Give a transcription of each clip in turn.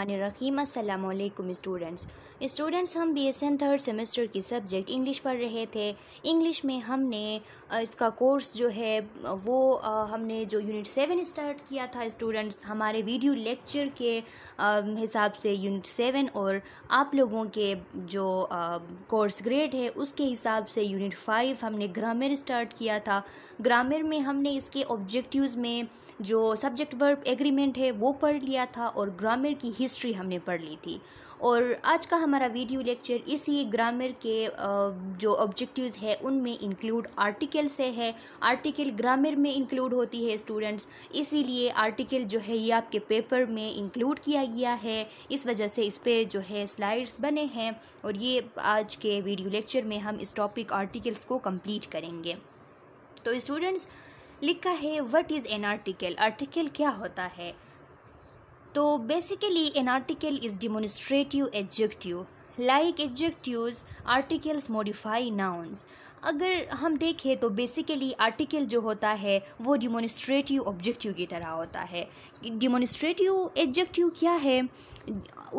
रहीम अस्सलाम students students हम B S N third semester की सब्जेक्ट इंग्लिश पढ़ रहे थे इंग्लिश में हमने इसका कोर्स जो है वो हमने जो यूनिट सेवन स्टार्ट किया था स्टूडेंट्स हमारे वीडियो लेक्चर के हिसाब से यूनिट सेवन और आप लोगों के जो कोर्स ग्रेड है उसके हिसाब से यूनिट फाइव हमने ग्रामर स्टार्ट किया था ग्रामर में हमने इसके ऑब्जेक्टिव में जो सब्जेक्ट वर्ब एग्रीमेंट है वो पढ़ लिया था और ग्रामर की हिस्ट्री हमने पढ़ ली थी और आज का हमारा वीडियो लेक्चर इसी ग्रामर के जो ऑब्जेक्टिव्स है उनमें इंक्लूड आर्टिकल से है आर्टिकल ग्रामर में इंक्लूड होती है स्टूडेंट्स इसीलिए आर्टिकल जो है ये आपके पेपर में इंक्लूड किया गया है इस वजह से इस पर जो है स्लाइड्स बने हैं और ये आज के वीडियो लेक्चर में हम इस टॉपिक आर्टिकल्स को कम्प्लीट करेंगे तो स्टूडेंट्स लिखा है what is an article article क्या होता है तो basically an article is demonstrative adjective like like articles modify nouns अगर हम देखें तो बेसिकली आर्टिकल जो होता है वो डिमोनिस्ट्रेटिव ऑब्जेक्टिव की तरह होता है डिमोनिस्ट्रेटिव एडजेक्टिव क्या है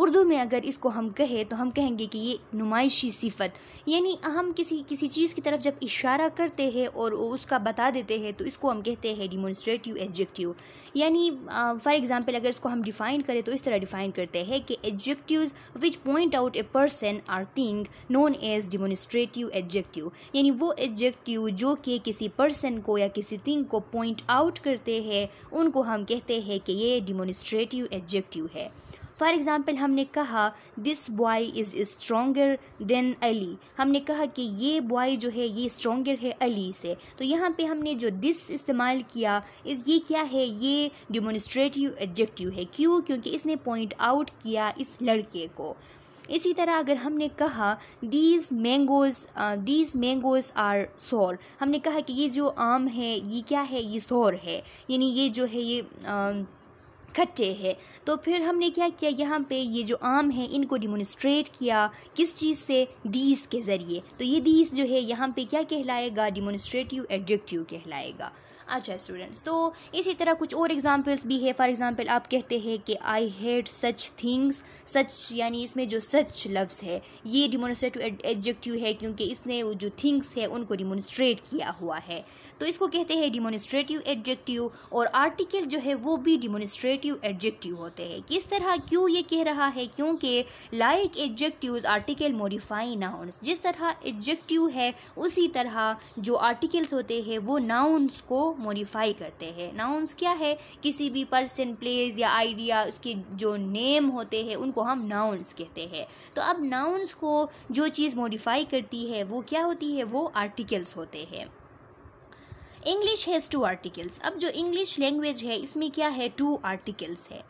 उर्दू में अगर इसको हम कहें तो हम कहेंगे कि ये नुमाइशी सिफत यानी हम किसी किसी चीज़ की तरफ जब इशारा करते हैं और उसका बता देते हैं तो इसको हम कहते हैं डिमोन्स्ट्रेटिव एडजेक्टिव यानी फॉर एग्ज़ाम्पल अगर इसको हम डिफ़ाइन करें तो इस तरह डिफ़ाइन करते हैं कि adjective which point out a person or thing known as demonstrative adjective यानी वो एडजेक्टिव जो कि किसी पर्सन को या किसी थिंग को पॉइंट आउट करते हैं उनको हम कहते हैं कि ये डिमोन्स्ट्रेटिव एडजेक्टिव है फॉर एग्ज़ाम्पल हमने कहा this boy is stronger than Ali हमने कहा कि ये बॉय जो है ये स्ट्रोंगर है अली से तो यहाँ पे हमने जो दिस इस्तेमाल किया इस ये क्या है ये डिमोनिस्ट्रेटिव एडजेक्टिव है क्यों क्योंकि इसने पॉइंट आउट किया इस लड़के को इसी तरह अगर हमने कहा these mangoes these mangoes are sour हमने कहा कि ये जो आम है ये क्या है ये सोर है यानी ये जो है ये uh, खट्टे हैं तो फिर हमने क्या किया यहाँ पे ये जो आम है इनको डिमोनिस्ट्रेट किया किस चीज़ से दीस के ज़रिए तो ये दीस जो है यहाँ पे क्या कहलाएगा डिमोनिस्ट्रेटिव एडजेक्टिव कहलाएगा अच्छा स्टूडेंट्स तो इसी तरह कुछ और एग्जाम्पल्स भी है फॉर एग्ज़ाम्पल आप कहते हैं कि I hate such things such यानी इसमें जो सच लफ्स है ये डिमोनस्ट्रेटिव एडजेक्टिव है क्योंकि इसने जो थिंग्स है उनको डिमोनस्ट्रेट किया हुआ है तो इसको कहते हैं डिमोनस्ट्रेटिव एडजेक्टिव और आर्टिकल जो है वो भी डिमोनस्ट्रेटिव एडजेक्टिव होते हैं किस तरह क्यों ये कह रहा है क्योंकि like adjective article modify nouns जिस तरह एडजेक्टिव है उसी तरह जो आर्टिकल्स होते हैं वो नाउन्स को मॉडिफाई करते हैं नाउन्स क्या है किसी भी पर्सन प्लेस या आइडिया उसके जो नेम होते हैं उनको हम नाउन्स कहते हैं तो अब नाउन्स को जो चीज़ मॉडिफाई करती है वो क्या होती है वो आर्टिकल्स होते हैं इंग्लिश हैज़ टू आर्टिकल्स अब जो इंग्लिश लैंग्वेज है इसमें क्या है टू आर्टिकल्स है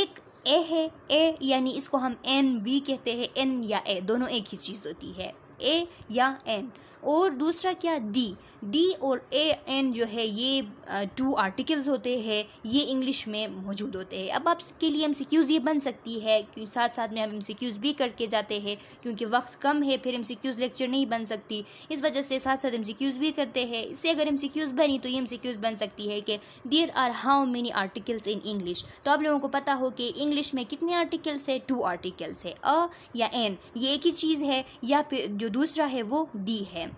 एक ए है ए यानी इसको हम एन बी कहते हैं एन या ए दोनों एक ही चीज़ होती है ए या एन और दूसरा क्या डी डी और ए एन जो है ये टू आर्टिकल्स होते हैं ये इंग्लिश में मौजूद होते हैं अब आपके लिए एम ये बन सकती है साथ साथ में हम एम भी करके जाते हैं क्योंकि वक्त कम है फिर एम लेक्चर नहीं बन सकती इस वजह से साथ साथ एम भी करते हैं इससे अगर एम बनी तो ये एम बन सकती है कि there are how many articles in English तो आप लोगों को पता हो कि इंग्लिश में कितने आर्टिकल्स है टू आर्टिकल्स है अ या एन ये एक ही चीज़ है या फिर जो दूसरा है वो डी है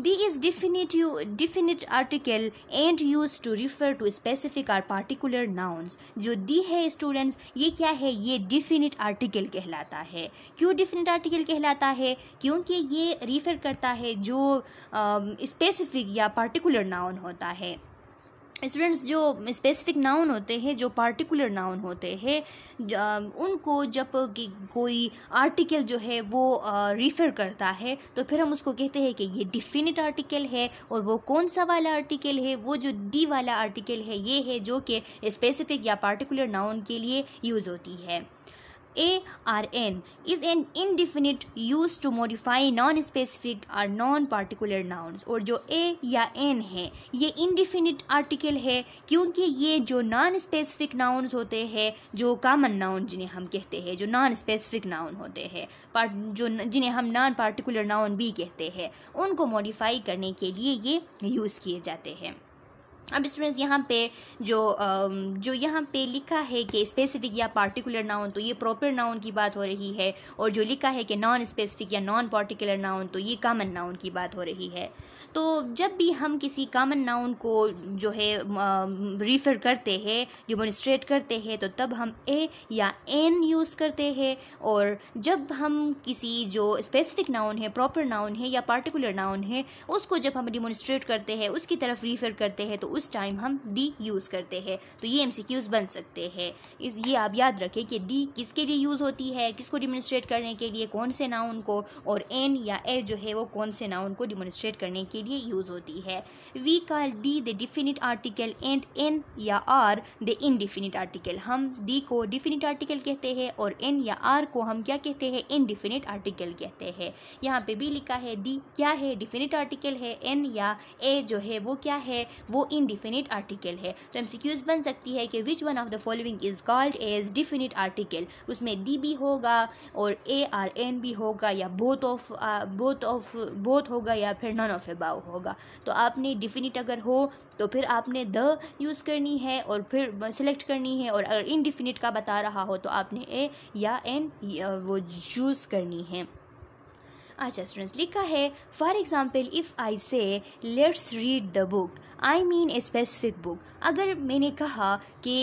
the is definitive, definite article and used to refer to specific or particular nouns जो दी है स्टूडेंट्स ये क्या है ये डिफिनिट आर्टिकल कहलाता है क्यों डिफिनिट आर्टिकल कहलाता है क्योंकि ये रिफर करता है जो स्पेसिफिक या पार्टिकुलर नाउन होता है स्टूडेंट्स जो स्पेसिफिक नाउन होते हैं जो पार्टिकुलर नाउन होते हैं उनको जब कोई आर्टिकल जो है वो रिफ़र करता है तो फिर हम उसको कहते हैं कि ये डिफिनिट आर्टिकल है और वो कौन सा वाला आर्टिकल है वो जो दी वाला आर्टिकल है ये है जो कि स्पेसिफिक या पार्टिकुलर नाउन के लिए यूज़ होती है a or an is an indefinite used to modify non specific और नॉन पार्टिकुलर नाउन्स और जो ए या एन है ये इनडिफिनिट आर्टिकल है क्योंकि ये जो नॉन स्पेसिफिक नाउन्स होते हैं जो कामन नाउन जिन्हें हम कहते हैं जो नॉन स्पेसिफिक नाउन होते हैं जो जिन्हें हम नॉन पार्टिकुलर नाउन भी कहते हैं उनको मॉडिफाई करने के लिए ये यूज़ किए जाते हैं अब स्टूडेंट्स यहाँ पे जो जो यहाँ पे लिखा है कि स्पेसिफिक या पार्टिकुलर नाउन तो ये प्रॉपर नाउन की बात हो रही है और जो लिखा है कि नॉन स्पेसिफिक या नॉन पार्टिकुलर नाउन तो ये कामन नाउन की बात हो रही है तो जब भी हम किसी कामन नाउन को जो है रिफ़र करते हैं डिमोनिस्ट्रेट करते हैं तो तब हम ए या एन यूज़ करते हैं और जब हम किसी जो स्पेसिफिक नाउन है प्रॉपर नाउन है या पार्टिकुलर नाउन है उसको जब हम डिमोनिस्ट्रेट करते हैं उसकी तरफ रिफ़र करते हैं तो उस उस टाइम हम दी यूज़ करते हैं तो ये एम बन सकते हैं इस ये आप याद रखें कि दी किसके लिए यूज़ होती है किसको डिमोनिस्ट्रेट करने के लिए कौन से नाउन को और एन या ए जो है वो कौन से नाउन को डिमोनिस्ट्रेट करने के लिए यूज़ होती है we call the the definite article and an या आर द इनडिफिनिट आर्टिकल हम दी को डिफिनिट आर्टिकल कहते हैं और एन या आर को हम क्या कहते हैं इनडिफिनिट आर्टिकल कहते हैं यहाँ पे भी लिखा है दी क्या है डिफिनिट आर्टिकल है एन या ए जो है वो क्या है वो इन डिफिनिट आर्टिकल है तो एम बन सकती है कि which one of the following is called as definite article उसमें दी भी होगा और ए आर एन भी होगा या both of both of both होगा या फिर नन ऑफ एबाउ होगा तो आपने डिफिनिट अगर हो तो फिर आपने द यूज़ करनी है और फिर सेलेक्ट करनी है और अगर इनडिफिनिट का बता रहा हो तो आपने ए या एन वो चूज़ करनी है अच्छा स्टूडेंट्स लिखा है for example if I say let's read the book I mean a specific book अगर मैंने कहा कि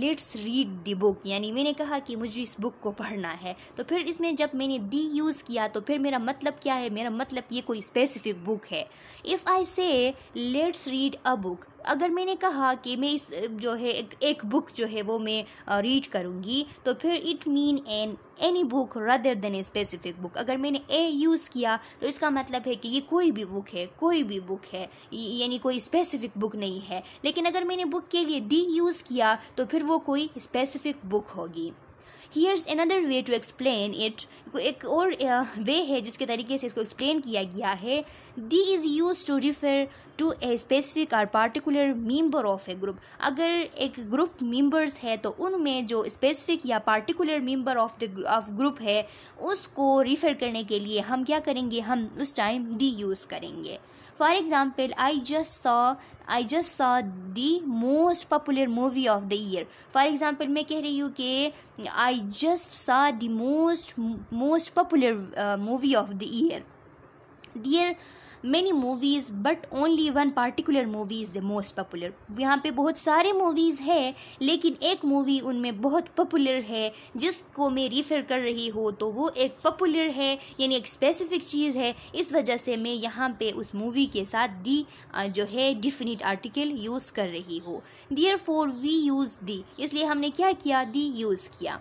लेट्स रीड द बुक यानी मैंने कहा कि मुझे इस बुक को पढ़ना है तो फिर इसमें जब मैंने दी यूज़ किया तो फिर मेरा मतलब क्या है मेरा मतलब ये कोई स्पेसिफिक बुक है if I say let's read a book अगर मैंने कहा कि मैं इस जो है एक, एक बुक जो है वो मैं रीड करूँगी तो फिर it mean an any book rather than a specific book अगर मैंने ए यूज़ किया तो इसका मतलब है कि ये कोई भी बुक है कोई भी बुक है यानी कोई स्पेसिफिक बुक नहीं है लेकिन अगर मैंने बुक के लिए दी यूज़ किया तो फिर वो कोई स्पेसिफिक बुक होगी here's another way to explain it एक और वे uh, है जिसके तरीके से इसको एक्सप्लेन किया गया है the is use to refer to a specific और particular member of a group अगर एक ग्रुप मेम्बर्स है तो उनमें जो स्पेसिफिक या particular member of the of group है उसको रिफ़र करने के लिए हम क्या करेंगे हम उस टाइम दी यूज़ करेंगे for example i just saw i just saw the most popular movie of the year for example मैं कह रही हूँ कि i just saw the most most popular uh, movie of the year dear many movies but only one particular movie is the most popular यहाँ पे बहुत सारे movies है लेकिन एक मूवी उनमें बहुत पॉपुलर है जिसको मैं रिफर कर रही हूँ तो वो एक पॉपुलर है यानी एक स्पेसिफिक चीज़ है इस वजह से मैं यहाँ पे उस मूवी के साथ दी जो है डिफिनिट आर्टिकल यूज़ कर रही हूँ therefore we use the इसलिए हमने क्या किया दी यूज़ किया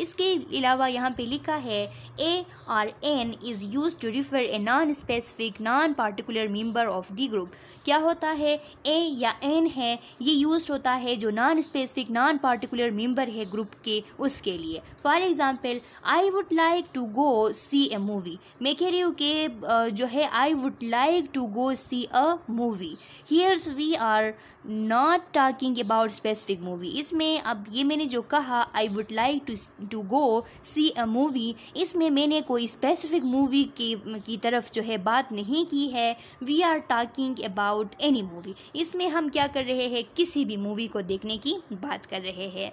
इसके अलावा यहाँ पे लिखा है a or an is use to refer a non specific non particular member of the group क्या होता है ए या एन है ये यूज होता है जो non specific non particular member है ग्रुप के उसके लिए for example I would like to go see a movie मैं कह रही हूँ कि जो है I would like to go see a movie here's we are not talking about specific movie इसमें अब ये मैंने जो कहा I would like to to go see a movie इसमें मैंने कोई स्पेसिफिक मूवी की की तरफ जो है बात नहीं की है we are talking about any movie इसमें हम क्या कर रहे हैं किसी भी मूवी को देखने की बात कर रहे हैं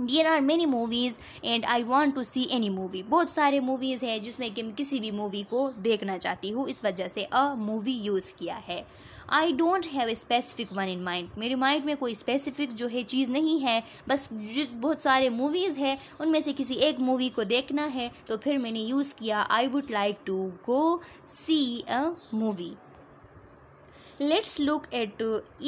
there are many movies and I want to see any movie बहुत सारे मूवीज़ हैं जिसमें कि मैं किसी भी मूवी को देखना चाहती हूँ इस वजह से अ मूवी यूज़ किया है I don't have a specific one in mind मेरे माइंड में कोई स्पेसिफिक जो है चीज़ नहीं है बस बहुत सारे मूवीज़ हैं उनमें से किसी एक मूवी को देखना है तो फिर मैंने यूज़ किया I would like to go see a movie let's look at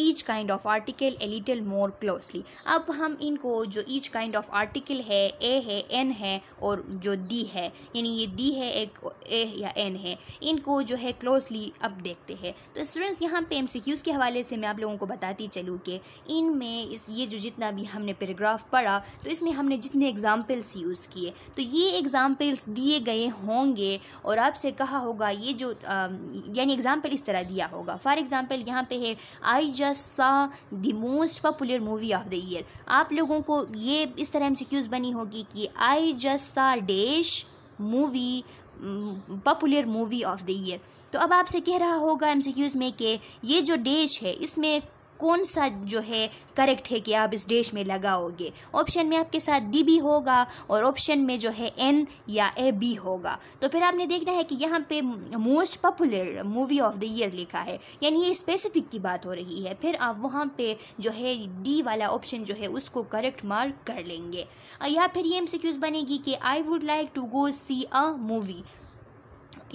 each kind of article a little more closely अब हम इनको जो ईच काइंड ऑफ आर्टिकल है ए है एन है और जो दी है यानी ये दी है एक ए या एन है इनको जो है क्लोजली अब देखते हैं तो स्टूडेंट्स यहाँ पे एम के हवाले से मैं आप लोगों को बताती चलूँ कि इनमें इस ये जो जितना भी हमने पैराग्राफ पढ़ा तो इसमें हमने जितने एग्ज़ाम्पल्स यूज़ किए तो ये एग्ज़ाम्पल्स दिए गए होंगे और आपसे कहा होगा ये जो यानी एग्ज़ाम्पल इस तरह दिया होगा फॉर एग्ज़ाम्पल एग्जाम्पल यहाँ पे है I just saw the most popular movie of the year आप लोगों को ये इस तरह एम बनी होगी कि I just saw dash movie popular movie of the year तो अब आपसे कह रहा होगा एम में कि ये जो डेश है इसमें कौन सा जो है करेक्ट है कि आप इस डैश में लगाओगे ऑप्शन में आपके साथ डी बी होगा और ऑप्शन में जो है एन या ए बी होगा तो फिर आपने देखना है कि यहाँ पे most popular movie of the year लिखा है यानी ये स्पेसिफिक की बात हो रही है फिर आप वहाँ पे जो है डी वाला ऑप्शन जो है उसको करेक्ट मार्क कर लेंगे या फिर ये एम बनेगी कि I would like to go see a movie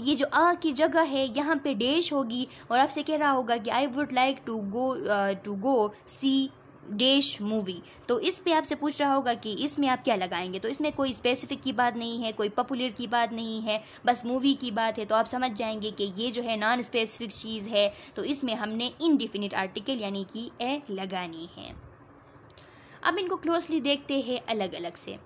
ये जो आ की जगह है यहाँ पे डैश होगी और आपसे कह रहा होगा कि I would like to go to go see dash movie तो इस पे आपसे पूछ रहा होगा कि इसमें आप क्या लगाएंगे तो इसमें कोई स्पेसिफिक की बात नहीं है कोई पॉपुलर की बात नहीं है बस मूवी की बात है तो आप समझ जाएंगे कि ये जो है नॉन स्पेसिफिक चीज़ है तो इसमें हमने इनडिफिनिट आर्टिकल यानी कि ए लगानी है अब इनको क्लोजली देखते हैं अलग अलग से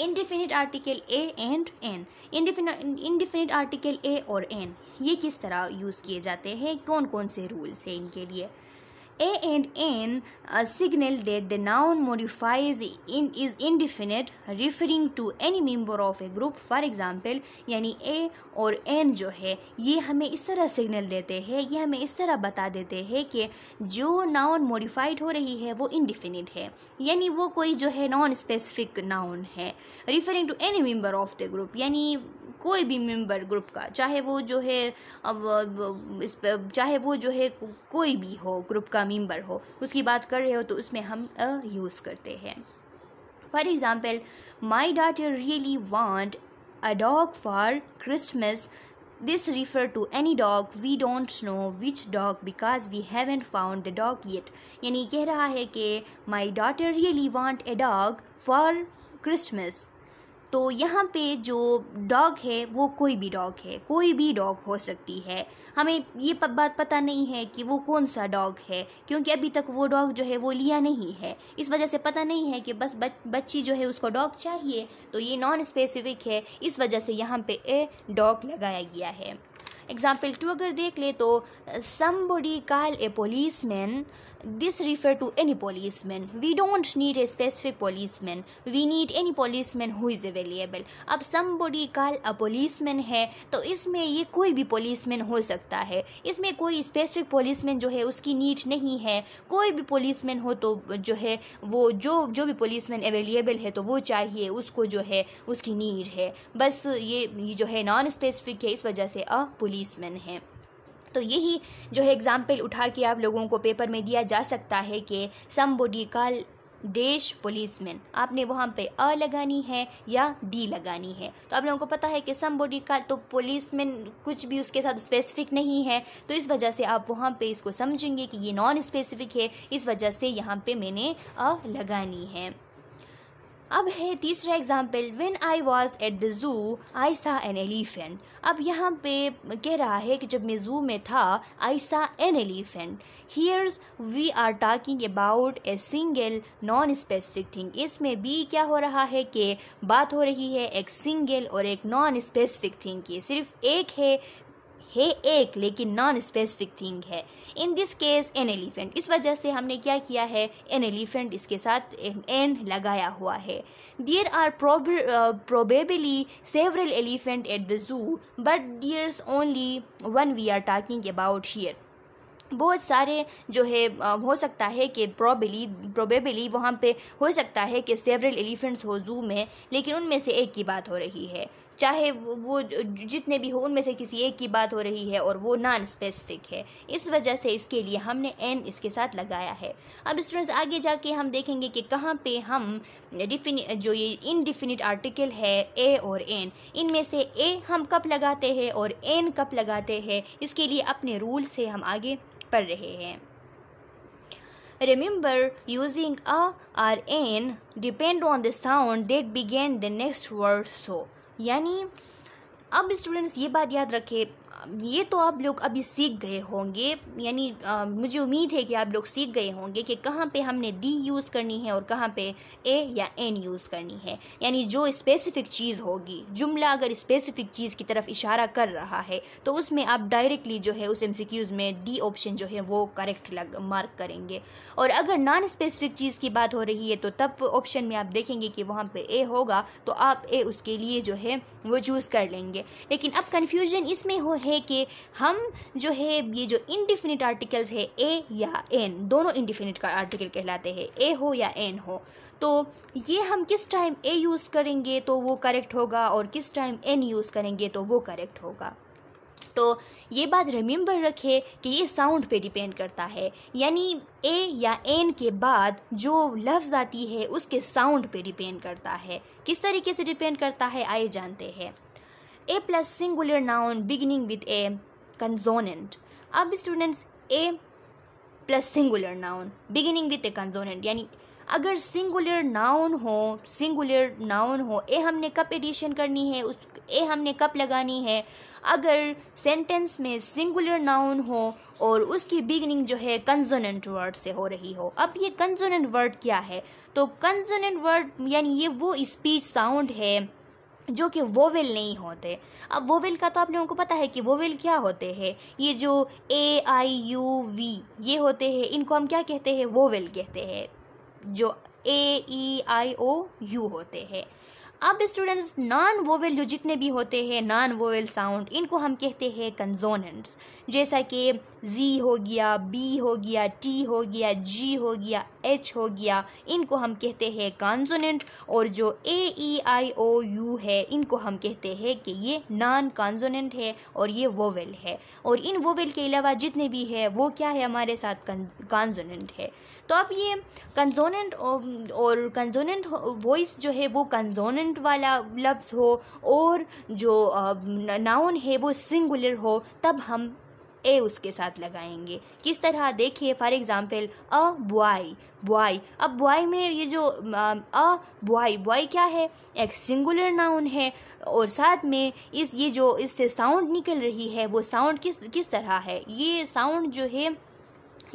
indefinite article a and an indefinite article a और एन ये किस तरह यूज़ किए जाते हैं कौन कौन से रूल्स हैं इनके लिए A and N signal that the noun modifies in is indefinite referring to any member of a group for example यानी A और N जो है ये हमें इस तरह सिग्नल देते हैं ये हमें इस तरह बता देते हैं कि जो नाउन मॉडिफाइड हो रही है वो इनडिफिनिट है यानी वो कोई जो है नॉन स्पेसिफिक नाउन है referring to any member of the group यानी कोई भी मेंबर ग्रुप का चाहे वो जो है अब, अब इस चाहे वो जो है कोई भी हो ग्रुप का का मेम्बर हो उसकी बात कर रहे हो तो उसमें हम अ यूज़ करते हैं for example my daughter really want a dog for Christmas this refer to any dog we don't know which dog because we haven't found the dog yet यानी कह रहा है कि my daughter really want a dog for Christmas तो यहाँ पे जो dog है वो कोई भी डॉग है कोई भी डॉग हो सकती है हमें ये बात पता नहीं है कि वो कौन सा डॉग है क्योंकि अभी तक वो डॉग जो है वो लिया नहीं है इस वजह से पता नहीं है कि बस बच्ची जो है उसको डॉग चाहिए तो ये नॉन स्पेसिफिक है इस वजह से यहाँ पे ए डॉग लगाया गया है एग्जाम्पल टू अगर देख ले तो somebody call a police man this refer to any police man we don't need a specific police man we need any police man who is available अब somebody call a police man है तो इसमें ये कोई भी police man हो सकता है इसमें कोई स्पेसिफिक पोलिस मैन जो है उसकी नीड नहीं है कोई भी पोलिस मैन हो तो जो है वो जो जो भी पोलिस मैन अवेलेबल है तो वो चाहिए उसको जो है उसकी नीड है बस ये जो है नॉन स्पेसिफिक है इस वजह से अ पुलिस पुलिसमैन हैं तो यही जो है एग्ज़ाम्पल उठा के आप लोगों को पेपर में दिया जा सकता है कि समबोडी कॉल देश पुलिसमैन आपने वहाँ पे अ लगानी है या डी लगानी है तो आप लोगों को पता है कि समबोडी का तो पुलिसमैन कुछ भी उसके साथ स्पेसिफिक नहीं है तो इस वजह से आप वहाँ पे इसको समझेंगे कि ये नॉन स्पेसिफिक है इस वजह से यहाँ पे मैंने अ लगानी है अब है तीसरा example when I was at the zoo I saw an elephant अब यहाँ पे कह रहा है कि जब मैं ज़ू में था I saw an elephant here's we are talking about a single non specific thing इसमें भी क्या हो रहा है कि बात हो रही है एक सिंगल और एक नॉन स्पेसिफिक थिंग की सिर्फ एक है है एक लेकिन नॉन स्पेसिफिक थिंग है in this case an elephant इस वजह से हमने क्या किया है एन एलिफेंट इसके साथ एन लगाया हुआ है there are probably several elephant at the zoo but there's only one we are talking about here बहुत सारे जो है uh, हो सकता है कि प्रोबेली प्रोबेबली वहाँ पे हो सकता है कि सेवरल एलिफेंट्स हो जू में लेकिन उनमें से एक की बात हो रही है चाहे वो जितने भी हो उनमें से किसी एक की बात हो रही है और वो नॉन स्पेसिफिक है इस वजह से इसके लिए हमने एन इसके साथ लगाया है अब स्टूडेंट्स आगे जाके हम देखेंगे कि कहाँ पे हम डिफिन जो ये इनडिफिनिट आर्टिकल है ए और एन इनमें से ए हम कब लगाते हैं और एन कब लगाते हैं इसके लिए अपने रूल से हम आगे पढ़ रहे हैं Remember, using a or an depend on the sound that began the next word so. यानी अब स्टूडेंट्स ये बात याद रखें ये तो आप लोग अभी सीख गए होंगे यानी आ, मुझे उम्मीद है कि आप लोग सीख गए होंगे कि कहाँ पे हमने दी यूज़ करनी है और कहाँ पे ए या एन यूज़ करनी है यानी जो स्पेसिफिक चीज़ होगी जुमला अगर स्पेसिफिक चीज़ की तरफ इशारा कर रहा है तो उसमें आप डायरेक्टली जो है उस एम में डी ऑप्शन जो है वो करेक्ट लग मार्क करेंगे और अगर नॉन स्पेसिफिक चीज़ की बात हो रही है तो तब ऑप्शन में आप देखेंगे कि वहाँ पर ए होगा तो आप ए उसके लिए जो है वो चूज़ कर लेंगे लेकिन अब कन्फ्यूजन इसमें हो है कि हम जो है ये जो इनडिफिनिट आर्टिकल्स है ए या एन दोनों इनडिफिनिट का आर्टिकल कहलाते हैं ए हो या एन हो तो ये हम किस टाइम ए यूज़ करेंगे तो वो करेक्ट होगा और किस टाइम एन यूज़ करेंगे तो वो करेक्ट होगा तो ये बात रिमेंबर रखे कि ये साउंड पे डिपेंड करता है यानी ए या एन के बाद जो लफ्ज़ आती है उसके साउंड पे डिपेंड करता है किस तरीके से डिपेंड करता है आइए जानते हैं a plus singular noun beginning with a consonant अब students a plus singular noun beginning with a consonant यानी अगर सिंगुलर नाउन हो सिंगुलर नाउन हो ए हमने कब एडिशन करनी है उस ए हमने कब लगानी है अगर सेंटेंस में सिंगुलर नाउन हो और उसकी बिगनिंग जो है कंजोनेंट वर्ड से हो रही हो अब ये कंजोनेंट वर्ड क्या है तो कंजोनेंट वर्ड यानी ये वो स्पीच साउंड है जो कि वोवेल नहीं होते अब वोवेल का तो आप लोगों को पता है कि वोवेल क्या होते हैं ये जो ए आई यू वी ये होते हैं इनको हम क्या कहते हैं वोवेल कहते हैं जो ए ई आई ओ यू होते हैं अब स्टूडेंट्स नॉन वोवेल जो जितने भी होते हैं नॉन वोवेल साउंड इनको हम कहते हैं कंजोनेंट्स जैसा कि जी हो गया बी हो गया टी हो गया जी हो गया एच हो गया इनको हम कहते हैं कॉन्जोनेंट और जो ए ई आई ओ यू है इनको हम कहते हैं कि ये नॉन कॉन्जोनेंट है और ये वोवेल है और इन वोवेल के अलावा जितने भी है वो क्या है हमारे साथ कॉन्जोनेंट है तो अब ये कंजोनेंट और कंजोनेंट वॉइस जो है वो कंजोनेंट वाला लफ्ज़ हो और जो नाउन है वो सिंगुलर हो तब हम ए उसके साथ लगाएंगे किस तरह देखिए for example a boy boy अब बॉय में ये जो अ बॉय बॉय क्या है एक सिंगुलर नाउन है और साथ में इस ये जो इससे साउंड निकल रही है वो साउंड किस किस तरह है ये साउंड जो है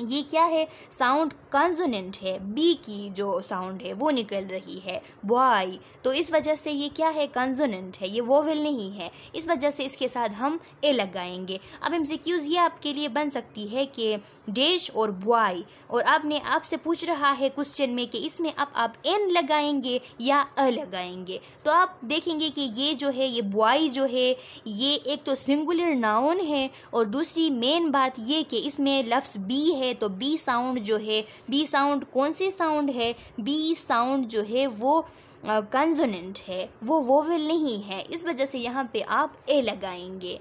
ये क्या है साउंड कॉन्जोनेंट है बी की जो साउंड है वो निकल रही है बॉय तो इस वजह से ये क्या है कॉन्जोनेंट है ये वोवेल नहीं है इस वजह से इसके साथ हम ए लगाएंगे अब एम ये आपके लिए बन सकती है कि डेश और बॉय और आपने आपसे पूछ रहा है क्वेश्चन में कि इसमें अब आप एन लगाएंगे या अ लगाएंगे तो आप देखेंगे कि ये जो है ये बॉय जो है ये एक तो सिंगुलर नाउन है और दूसरी मेन बात ये कि इसमें लफ्स बी है है तो बी साउंड जो है बी साउंड कौन सी साउंड है बी साउंड जो है वो कंजोनेंट है वो वोवेल नहीं है इस वजह से यहाँ पे आप ए लगाएंगे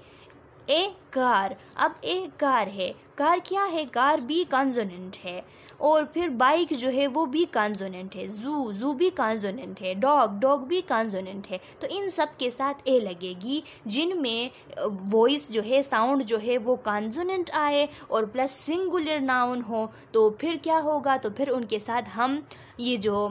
ए कार अब ए कार है कार क्या है कार बी कंजोनेंट है और फिर बाइक जो है वो भी कॉन्जोनेंट है जू जू भी कॉन्जोनेंट है डॉग डॉग भी कॉन्जोनेंट है तो इन सब के साथ ए लगेगी जिनमें वॉइस जो है साउंड जो है वो कॉन्जोनेंट आए और प्लस सिंगुलर नाउन हो तो फिर क्या होगा तो फिर उनके साथ हम ये जो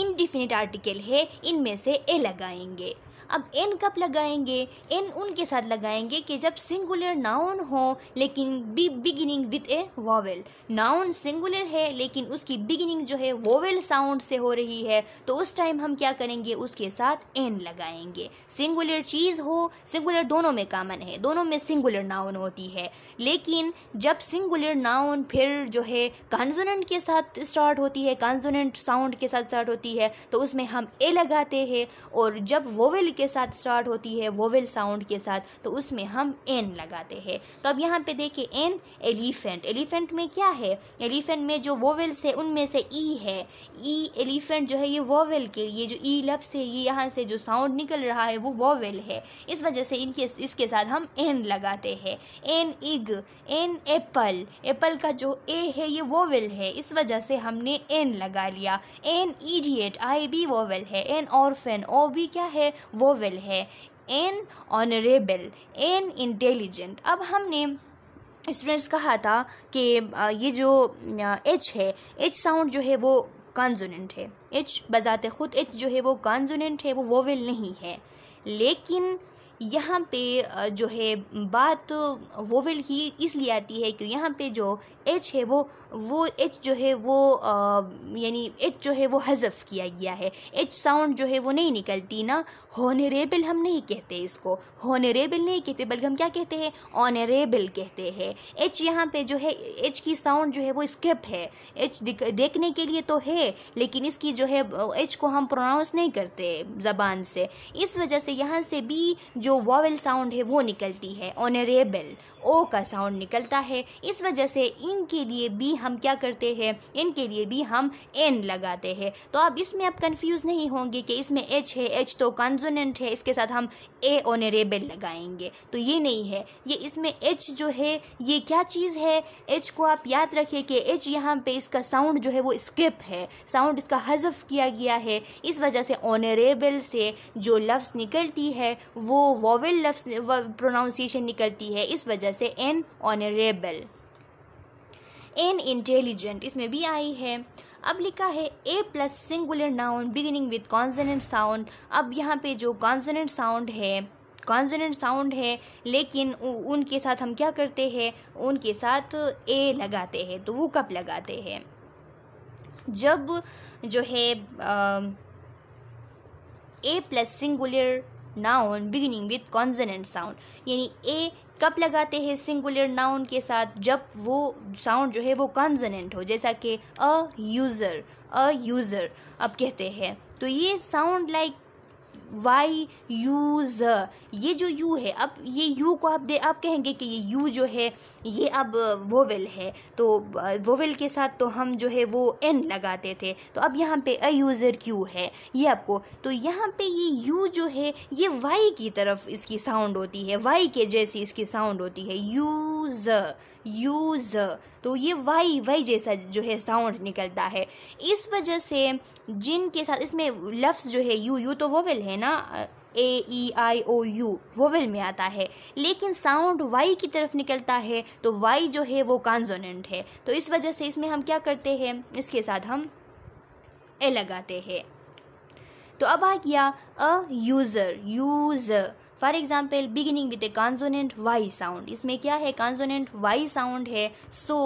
इनडिफिनिट आर्टिकल है इनमें से ए लगाएंगे अब एन कब लगाएंगे एन उनके साथ लगाएंगे कि जब सिंगुलर नाउन हो लेकिन be beginning with a vowel noun singular है लेकिन उसकी बिगिनिंग जो है वोवेल साउंड से हो रही है तो उस टाइम हम क्या करेंगे उसके साथ एन लगाएंगे सिंगुलर चीज़ हो सिंगुलर दोनों में कामन है दोनों में सिंगुलर नाउन होती है लेकिन जब सिंगुलर नाउन फिर जो है कॉन्जोनेंट के साथ स्टार्ट होती है कॉन्जोनेंट साउंड के साथ स्टार्ट होती है तो उसमें हम ए लगाते हैं और जब वोवेल के साथ स्टार्ट होती है वोवेल साउंड के साथ तो उसमें हम एन लगाते हैं तो अब यहाँ पे देखिए एन एलिफेंट एलिफेंट में क्या है एलिफेंट में जो वोवेल्स है उनमें से ई e है ई e, एलिफेंट जो है ये वोवेल के लिए जो ई e लफ्स है ये यहाँ से जो साउंड निकल रहा है वो वोवेल है इस वजह से इनके इसके साथ हम एन लगाते हैं an egg an apple apple का जो ए है ये वोवेल है इस वजह से हमने एन लगा लिया an idiot I B vowel है एन ऑर्फेन ओ बी क्या है वोवेल है एन ऑनरेबल एन इंटेलिजेंट अब हमने स्टूडेंट्स कहा था कि ये जो एच है एच साउंड जो है वो कॉन्जोनेंट है एच बजाते खुद एच जो है वो कॉन्जोनेंट है वो वोवेल नहीं है लेकिन यहाँ पे जो है बात वोवेल की इसलिए आती है कि यहाँ पे जो एच है वो वो एच जो है वो यानी एच जो है वो हज़फ किया गया है एच साउंड जो है वो नहीं निकलती ना होनरेबल हम नहीं कहते इसको होनरेबल नहीं कहते बल्कि हम क्या कहते हैं ऑनरेबल कहते हैं एच यहाँ पे जो है एच की साउंड जो है वो स्किप है एच देखने के लिए तो है लेकिन इसकी जो है एच को हम प्रोनाउंस नहीं करते ज़बान से इस वजह से यहाँ से भी जो वॉवल साउंड है वो निकलती है ऑनरेबल ओ का साउंड निकलता है इस वजह से इनके लिए भी हम क्या करते हैं इनके लिए भी हम एन लगाते हैं तो अब इसमें आप कंफ्यूज नहीं होंगे कि इसमें एच है एच तो कॉन्जोनेंट है इसके साथ हम ए ऑनरेबल लगाएंगे तो ये नहीं है ये इसमें एच जो है ये क्या चीज़ है एच को आप याद रखें कि एच यहाँ पर इसका साउंड जो है वो स्क्रिप है साउंड इसका हजफ किया गया है इस वजह से ऑनरेबल से जो लफ्स निकलती है वो वोवेल लफ्स प्रोनाउंसिएशन निकलती है इस वजह से एन ऑनरेबल एन इंटेलिजेंट इसमें भी आई है अब लिखा है a plus singular noun beginning with consonant sound अब यहाँ पे जो कॉन्सोनेंट साउंड है कॉन्सोनेंट साउंड है लेकिन उनके साथ हम क्या करते हैं उनके साथ ए लगाते हैं तो वो कब लगाते हैं जब जो है आ, a plus singular noun beginning with consonant sound यानी ए कब लगाते हैं सिंगुलर नाउन के साथ जब वो साउंड जो है वो कॉन्जनेंट हो जैसा कि अ यूज़र अ यूज़र अब कहते हैं तो ये साउंड लाइक वाई यूज़ ये जो यू है अब ये यू को आप दे आप कहेंगे कि ये यू जो है ये अब वोवेल है तो वोवेल के साथ तो हम जो है वो एन लगाते थे तो अब यहाँ पे अ यूज़र क्यू है ये आपको तो यहाँ पे ये यू जो है ये वाई की तरफ इसकी साउंड होती है वाई के जैसी इसकी साउंड होती है यूज़र यूज़ तो ये वाई वाई जैसा जो है साउंड निकलता है इस वजह से जिन के साथ इसमें लफ्ज़ जो है यू यू तो वोवेल है ना ए ई आई ओ यू वोवेल में आता है लेकिन साउंड वाई की तरफ निकलता है तो वाई जो है वो कॉन्जोनेंट है तो इस वजह से इसमें हम क्या करते हैं इसके साथ हम ए लगाते हैं तो अब आ गया a user use for example beginning with a consonant Y sound इसमें क्या है कॉन्जोनेंट वाई साउंड है सो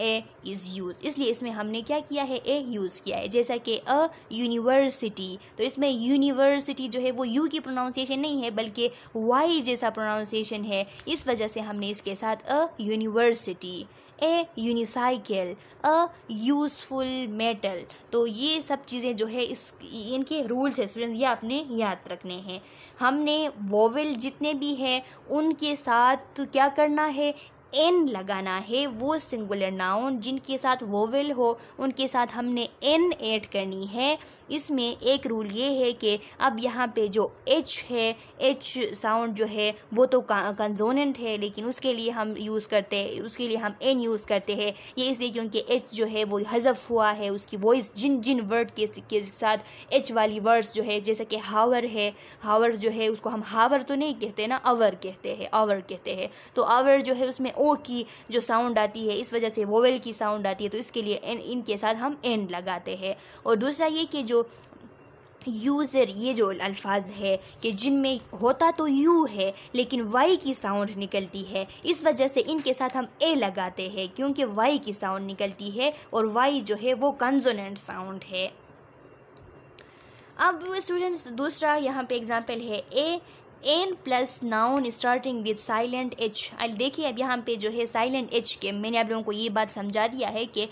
ए इज़ यूज इसलिए इसमें हमने क्या किया है ए यूज़ किया है जैसा कि अ यूनिवर्सिटी तो इसमें यूनिवर्सिटी जो है वो यू की प्रोनाउंसिएशन नहीं है बल्कि वाई जैसा प्रोनाउंसिएशन है इस वजह से हमने इसके साथ a university a unicycle a useful metal तो ये सब चीज़ें जो है इस इनके रूल्स है स्टूडेंट ये आपने याद रखने हैं हमने वोवेल जितने भी हैं उनके साथ क्या करना है एन लगाना है वो सिंगुलर नाउन जिनके साथ वोवेल हो उनके साथ हमने एन ऐड करनी है इसमें एक रूल ये है कि अब यहाँ पे जो एच है एच साउंड जो है वो तो कंजोनेंट है लेकिन उसके लिए हम यूज़ करते हैं उसके लिए हम एन यूज़ करते हैं ये इसलिए क्योंकि एच जो है वो हज़फ हुआ है उसकी वॉइस जिन जिन वर्ड के के साथ एच वाली वर्ड्स जो है जैसे कि हावर है हावर जो है उसको हम हावर तो नहीं कहते ना अवर कहते हैं आवर कहते हैं तो आवर जो है उसमें ओ की जो साउंड आती है इस वजह से वोवेल की साउंड आती है तो इसके लिए एन इनके साथ हम एन लगाते हैं और दूसरा ये कि जो यूज़र ये जो अल्फाज है कि जिनमें होता तो यू है लेकिन वाई की साउंड निकलती है इस वजह से इनके साथ हम ए लगाते हैं क्योंकि वाई की साउंड निकलती है और वाई जो है वो कंजोनेंट साउंड है अब स्टूडेंट्स दूसरा यहाँ पे एग्जांपल है a an plus noun starting with silent H देखिए अब यहाँ पे जो है साइलेंट एच के मैंने आप लोगों को ये बात समझा दिया है कि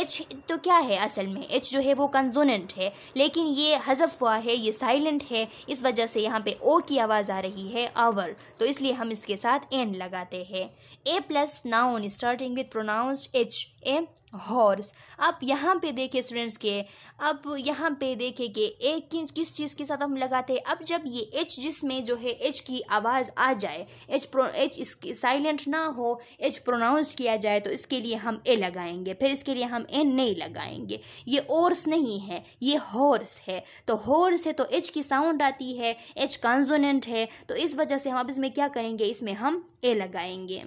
एच तो क्या है असल में एच जो है वो कंजोनेंट है लेकिन ये हजफ हुआ है ये साइलेंट है इस वजह से यहाँ पे ओ की आवाज़ आ रही है आवर तो इसलिए हम इसके साथ एन लगाते हैं a plus noun starting with pronounce H a horse अब यहाँ पे देखें स्टूडेंट्स के अब यहाँ पे देखें कि ए किस किस चीज़ के साथ हम लगाते हैं अब जब ये एच जिसमें जो है एच की आवाज़ आ जाए एच प्रो एच साइलेंट ना हो एच प्रोनाउंस किया जाए तो इसके लिए हम ए लगाएंगे फिर इसके लिए हम ए नहीं लगाएंगे ये ओर्स नहीं है ये हॉर्स है तो हॉर्स है तो एच की साउंड आती है एच कॉन्जोनेंट है तो इस वजह से हम अब इसमें क्या करेंगे इसमें हम ए लगाएंगे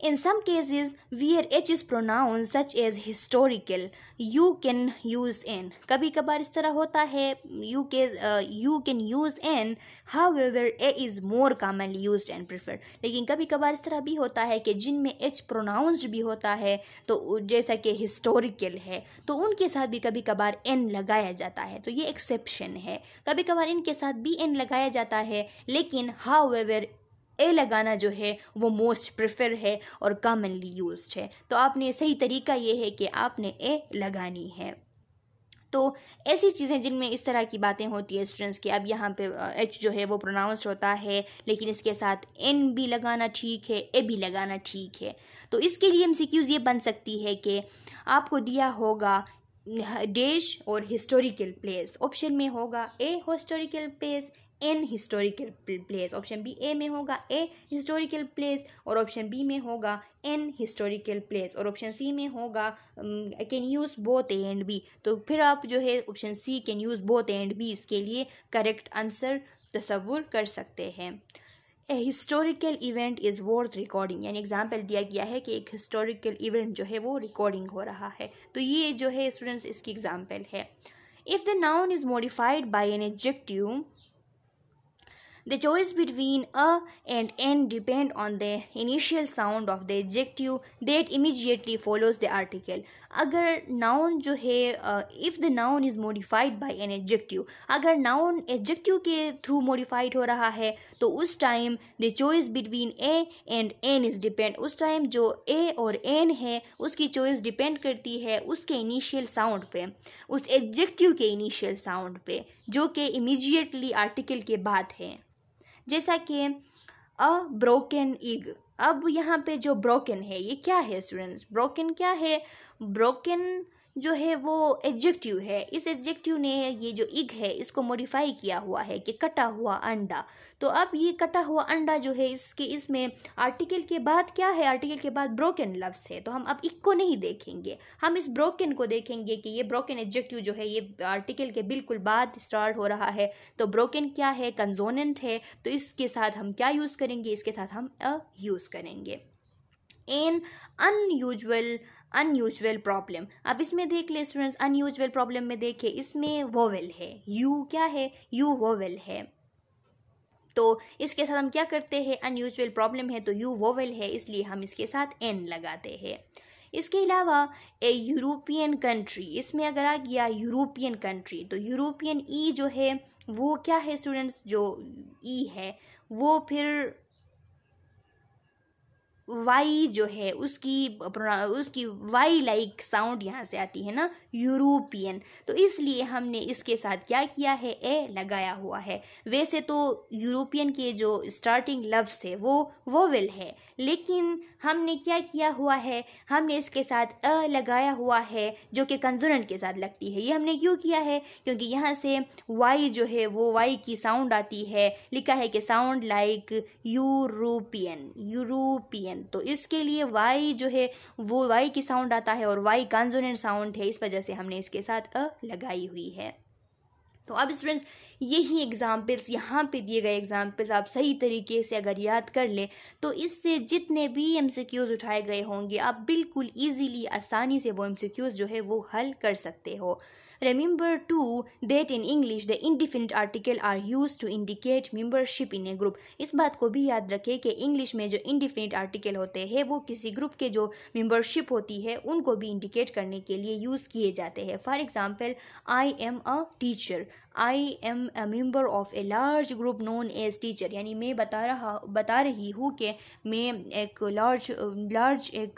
In some cases, where h is pronoun such as historical, you can use in. कभी कभार इस तरह होता है you can uh, you can use in. However, a is more commonly used and preferred. लेकिन कभी कभार इस तरह भी होता है कि जिनमें h pronounced भी होता है तो जैसा कि historical है तो उनके साथ भी कभी कभार n लगाया जाता है तो ये exception है कभी कभार इनके साथ भी n लगाया जाता है लेकिन हाउ एवर ए लगाना जो है वो मोस्ट प्रेफर है और कॉमनली यूज है तो आपने सही तरीका ये है कि आपने ए लगानी है तो ऐसी चीज़ें जिनमें इस तरह की बातें होती है स्टूडेंट्स की अब यहाँ पे एच जो है वो प्रोनाउंस होता है लेकिन इसके साथ एन भी लगाना ठीक है ए भी लगाना ठीक है तो इसके लिए एम ये बन सकती है कि आपको दिया होगा डेश और हिस्टोरिकल प्लेस ऑप्शन में होगा a historical place an historical place option B a में होगा ए हिस्टोरिकल प्लेस और ऑप्शन बी में होगा एन हिस्टोरिकल प्लेस और ऑप्शन सी में होगा can use both A and B तो फिर आप जो है option C can use both and B इसके लिए करेक्ट आंसर तस्वुर कर सकते हैं a historical event is worth recording यानी एग्जाम्पल दिया गया है कि एक हिस्टोरिकल इवेंट जो है वो रिकॉर्डिंग हो रहा है तो ये जो है स्टूडेंट्स इसकी एग्जाम्पल है if the noun is modified by an adjective The choice between a and an depend on the initial sound of the adjective that immediately follows the article. अगर noun जो है if the noun is modified by an adjective अगर noun adjective के through modified हो रहा है तो उस time the choice between a and an is depend उस time जो a और an है उसकी choice depend करती है उसके initial sound पे उस एडजेक्टिव के इनिशियल साउंड पे जो कि इमीजिएटली आर्टिकल के बाद है जैसा कि अ ब्रोकन ईग अब यहाँ पे जो ब्रोकन है ये क्या है स्टूडेंट्स ब्रोकन क्या है ब्रोकन जो है वो एडजेक्टिव है इस एडजेक्टिव ने ये जो इग है इसको मॉडिफाई किया हुआ है कि कटा हुआ अंडा तो अब ये कटा हुआ अंडा जो है इसके इसमें आर्टिकल के बाद क्या है आर्टिकल के बाद ब्रोकन लफ्स है तो हम अब इग को नहीं देखेंगे हम इस ब्रोकन को देखेंगे कि ये ब्रोकन एडजेक्टिव जो है ये आर्टिकल के बिल्कुल बाद स्टार्ट हो रहा है तो ब्रोकन क्या है कंजोनेंट है तो इसके साथ हम क्या यूज़ करेंगे इसके साथ हम अ यूज़ करेंगे एन अनयूजल अनयूजल प्रॉब्लम अब इसमें देख ले स्टूडेंट्स अनयूजल प्रॉब्लम में देखे इसमें वोवेल है यू क्या है यू वोवेल है तो इसके साथ हम क्या करते हैं अनयूजल प्रॉब्लम है तो यू वोवेल है इसलिए हम इसके साथ एन लगाते हैं इसके अलावा ए यूरोपियन कंट्री इसमें अगर आ गया यूरोपियन कंट्री तो यूरोपियन ई e जो है वो क्या है स्टूडेंट्स जो ई e है वो फिर वाई जो है उसकी उसकी वाई लाइक साउंड यहाँ से आती है ना यूरोपियन तो इसलिए हमने इसके साथ क्या किया है ए लगाया हुआ है वैसे तो यूरोपियन के जो स्टार्टिंग लफ्स है वो वोवेल है लेकिन हमने क्या किया हुआ है हमने इसके साथ अ लगाया हुआ है जो कि कंजोनेंट के साथ लगती है ये हमने क्यों किया है क्योंकि यहाँ से वाई जो है वो वाई की साउंड आती है लिखा है कि साउंड लाइक यूरोपियन यूरोपियन तो इसके लिए वाई जो है वो वाई की साउंड आता है और वाई कंजोनेंट साउंड है इस वजह से हमने इसके साथ अ लगाई हुई है तो अब स्टूडेंट्स यही एग्जाम्पल्स यहाँ पे दिए गए एग्जाम्पल्स आप सही तरीके से अगर याद कर लें तो इससे जितने भी एमसीक्यूज़ उठाए गए होंगे आप बिल्कुल इजीली आसानी से वो एमसीक्यूज़ जो है वो हल कर सकते हो Remember too that in English the indefinite article are used to indicate membership in a group. इस बात को भी याद रखें कि English में जो indefinite article होते हैं वो किसी group के जो membership होती है उनको भी indicate करने के लिए use किए जाते हैं For example, I am a teacher. I am a member of a large group known as teacher यानी मैं बता रहा बता रही हूँ कि मैं एक लार्ज लार्ज एक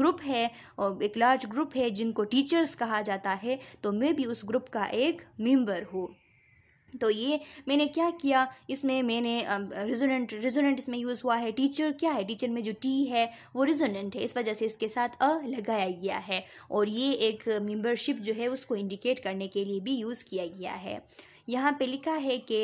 ग्रुप है एक लार्ज ग्रुप है जिनको टीचर्स कहा जाता है तो मैं भी उस ग्रुप का एक मेम्बर हूँ तो ये मैंने क्या किया इसमें मैंने रिजोनेंट रिजोनेंट इसमें यूज़ हुआ है टीचर क्या है टीचर में जो टी है वो रिजोनेंट है इस वजह से इसके साथ अ लगाया गया है और ये एक मेंबरशिप जो है उसको इंडिकेट करने के लिए भी यूज़ किया गया है यहाँ पे लिखा है कि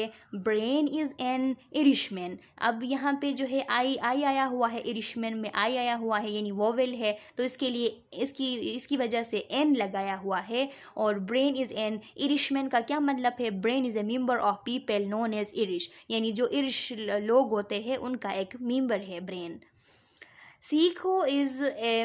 ब्रेन इज़ एन इरिशमैन अब यहाँ पे जो है आई आई आया हुआ है इरिशमैन में आई आया हुआ है यानी वोवेल है तो इसके लिए इसकी इसकी वजह से एन लगाया हुआ है और ब्रेन इज़ एन इरिशमैन का क्या मतलब है Brian is a member of people known as Irish यानी जो इरिश लोग होते हैं उनका एक मेम्बर है ब्रेन सीखो इज़ ए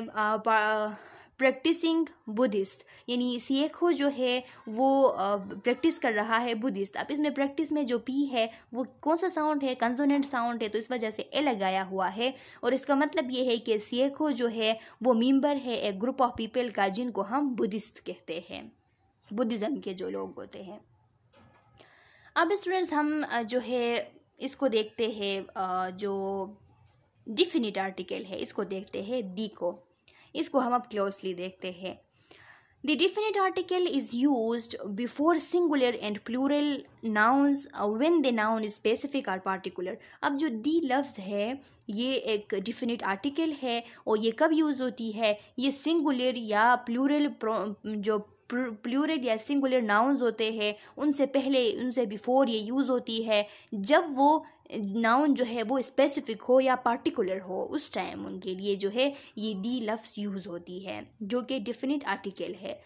प्रैक्टिसिंग बुद्धिस्ट यानी सीखो जो है वो प्रैक्टिस कर रहा है बुद्धिस्ट अब इसमें प्रैक्टिस में जो पी है वो कौन सा साउंड है कंजोनेंट साउंड है तो इस वजह से ए लगाया हुआ है और इसका मतलब ये है कि सीखो जो है वो मेम्बर है एक ग्रुप ऑफ पीपल का जिनको हम बुद्धिस्ट कहते हैं बुद्धिज़्म के जो लोग होते हैं अब स्टूडेंट्स हम जो है इसको देखते हैं जो डिफिनिट आर्टिकल है इसको देखते हैं दी को इसको हम अब क्लोजली देखते हैं the definite article is use before singular and plural nouns when the noun specific or particular अब जो दी लफ्ज़ है ये एक डिफिनिट आर्टिकल है और ये कब यूज़ होती है ये सिंगुलर या प्लूरल जो प्लूरल या सिंगुलर नाउन्स होते हैं उनसे पहले उनसे बिफोर ये यूज़ होती है जब वो नाउन जो है वो स्पेसिफिक हो या पार्टिकुलर हो उस टाइम उनके लिए जो है ये दी लफ्स यूज़ होती है जो कि डिफिनिट आर्टिकल है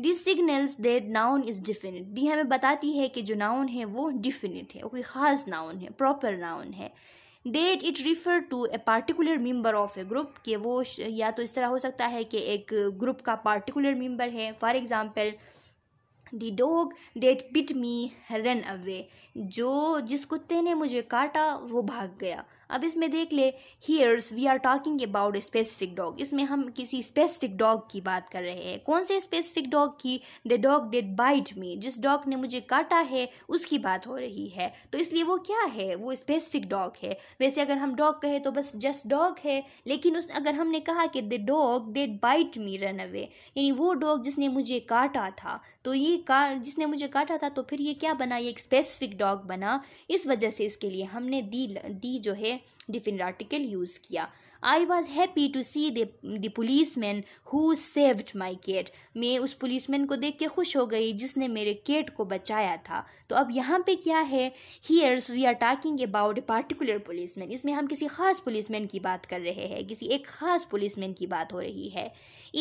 the signals that noun is definite the हमें बताती है कि जो नाउन है वो डिफिनिट है वो कोई ख़ास नाउन है प्रॉपर नाउन है that it refer to a particular member of a group कि वो या तो इस तरह हो सकता है कि एक ग्रुप का पार्टिकुलर मेंबर है for example the dog that bit me run away जो जिस कुत्ते ने मुझे काटा वो भाग गया अब इसमें देख ले here's we are talking about specific dog इसमें हम किसी स्पेसिफिक डॉग की बात कर रहे हैं कौन से स्पेसिफिक डॉग की the dog that bite me जिस डॉग ने मुझे काटा है उसकी बात हो रही है तो इसलिए वो क्या है वो स्पेसिफिक डॉग है वैसे अगर हम डॉग कहें तो बस जस्ट डॉग है लेकिन उस अगर हमने कहा कि the dog that bite me run away यानी वो डॉग जिसने मुझे काटा था तो ये का जिसने मुझे काटा था तो फिर ये क्या बना ये एक स्पेसिफिक डॉग बना इस वजह से इसके लिए हमने दी दी जो है डिफिन आर्टिकल यूज़ किया I was happy to see the police man who saved my cat मैं उस पुलिस मैन को देख के खुश हो गई जिसने मेरे केट को बचाया था तो अब यहाँ पे क्या है here's we are talking about a particular police man इसमें हम किसी खास पुलिस मैन की बात कर रहे हैं किसी एक खास पुलिस मैन की बात हो रही है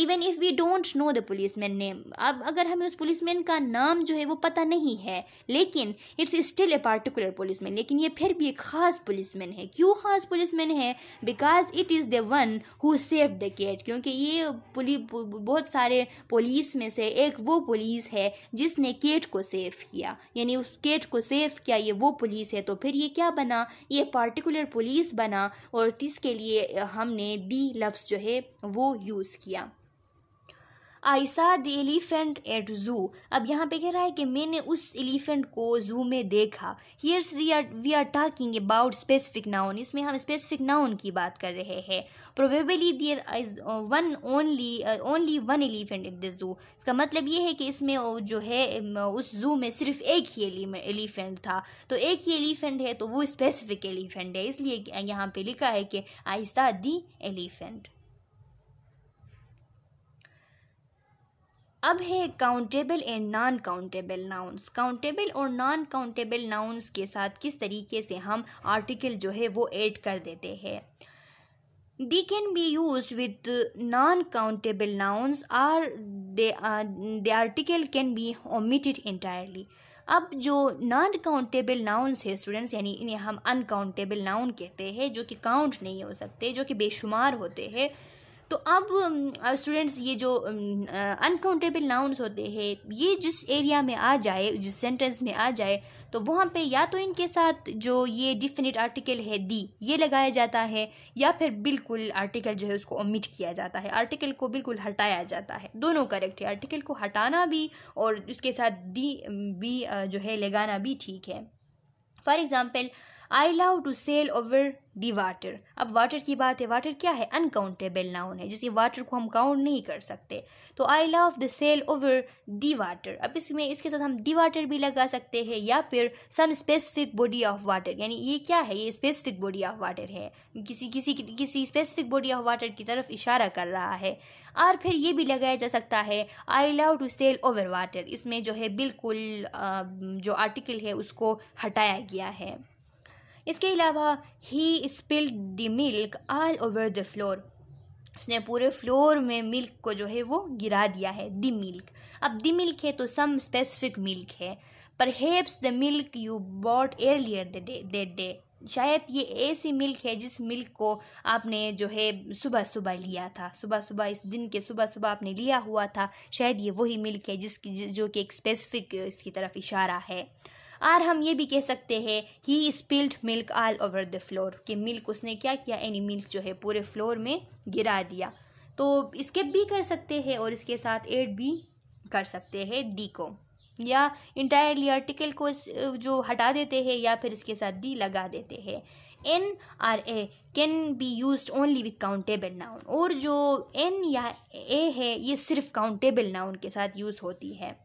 even if we don't know the police man name अब अगर हमें उस पुलिस मैन का नाम जो है वो पता नहीं है लेकिन it's still a particular police man लेकिन ये फिर भी एक खास पुलिस मैन है क्यों खास पुलिस मैन है because it it is the one who save the cat क्योंकि ये पुली बहुत सारे पुलिस में से एक वो पुलिस है जिसने केट को सेव किया यानी उस केट को सेव किया ये वो पुलिस है तो फिर ये क्या बना ये पार्टिकुलर पुलिस बना और इसके लिए हमने दी लफ्स जो है वो यूज़ किया आई सा द एलिफेंट एट ज़ू अब यहाँ पे कह रहा है कि मैंने उस एलिफेंट को ज़ू में देखा here's we are we are talking about specific noun इसमें हम स्पेसिफिक नाउन की बात कर रहे हैं probably there is one only only one elephant at the zoo इसका मतलब ये है कि इसमें जो है उस ज़ू में सिर्फ एक ही एलिफेंट था तो एक ही एलिफेंट है तो वो स्पेसिफिक एलिफेंट है इसलिए यहाँ पे लिखा है कि आई सा दी एलिफेंट अब है countable and non countable nouns countable और नॉन काउंटेबल नाउन्स के साथ किस तरीके से हम आर्टिकल जो है वो ऐड कर देते हैं the can be use with non countable nouns or the article can be omitted entirely अब जो नॉन काउंटेबल नाउंस है स्टूडेंट्स यानी इन्हें हम अनकाउंटेबल नाउन कहते हैं जो कि काउंट नहीं हो सकते जो कि बेशुमार होते हैं तो अब स्टूडेंट्स ये जो अनकाउंटेबल नाउन्स होते हैं ये जिस एरिया में आ जाए जिस सेंटेंस में आ जाए तो वहाँ पे या तो इनके साथ जो ये डिफिनिट आर्टिकल है दी ये लगाया जाता है या फिर बिल्कुल आर्टिकल जो है उसको ओमिट किया जाता है आर्टिकल को बिल्कुल हटाया जाता है दोनों करेक्ट है आर्टिकल को हटाना भी और उसके साथ दी भी जो है लगाना भी ठीक है for example I love to sail over the water अब वाटर की बात है वाटर क्या है अनकाउंटेबल नाउन है जिसकी वाटर को हम काउंट नहीं कर सकते तो I love the sail over the water अब इसमें इसके साथ हम दी वाटर भी लगा सकते हैं या फिर some specific body of water यानी ये क्या है ये स्पेसिफिक बॉडी ऑफ वाटर है किसी किसी किसी स्पेसिफिक बॉडी ऑफ वाटर की तरफ इशारा कर रहा है और फिर ये भी लगाया जा सकता है I love to sail over water इसमें जो है बिल्कुल जो आर्टिकल है उसको हटाया गया है इसके अलावा he spilled the milk all over the floor उसने पूरे फ्लोर में मिल्क को जो है वो गिरा दिया है दी मिल्क अब दी मिल्क है तो सम स्पेसिफिक मिल्क है पर perhaps the milk you bought earlier that day शायद ये ऐसी मिल्क है जिस मिल्क को आपने जो है सुबह सुबह लिया था सुबह सुबह इस दिन के सुबह सुबह आपने लिया हुआ था शायद ये वही मिल्क है जिसकी जो कि एक स्पेसिफिक इसकी तरफ इशारा है और हम ये भी कह सकते हैं he spilled milk all over the floor कि मिल्क उसने क्या किया एनी मिल्क जो है पूरे फ्लोर में गिरा दिया तो स्किप भी कर सकते हैं और इसके साथ एड भी कर सकते हैं डी को या इंटायरली आर्टिकल को जो हटा देते हैं या फिर इसके साथ डी लगा देते हैं an or a can be use only with countable noun और जो एन या ए है ये सिर्फ काउंटेबल नाउन के साथ यूज़ होती है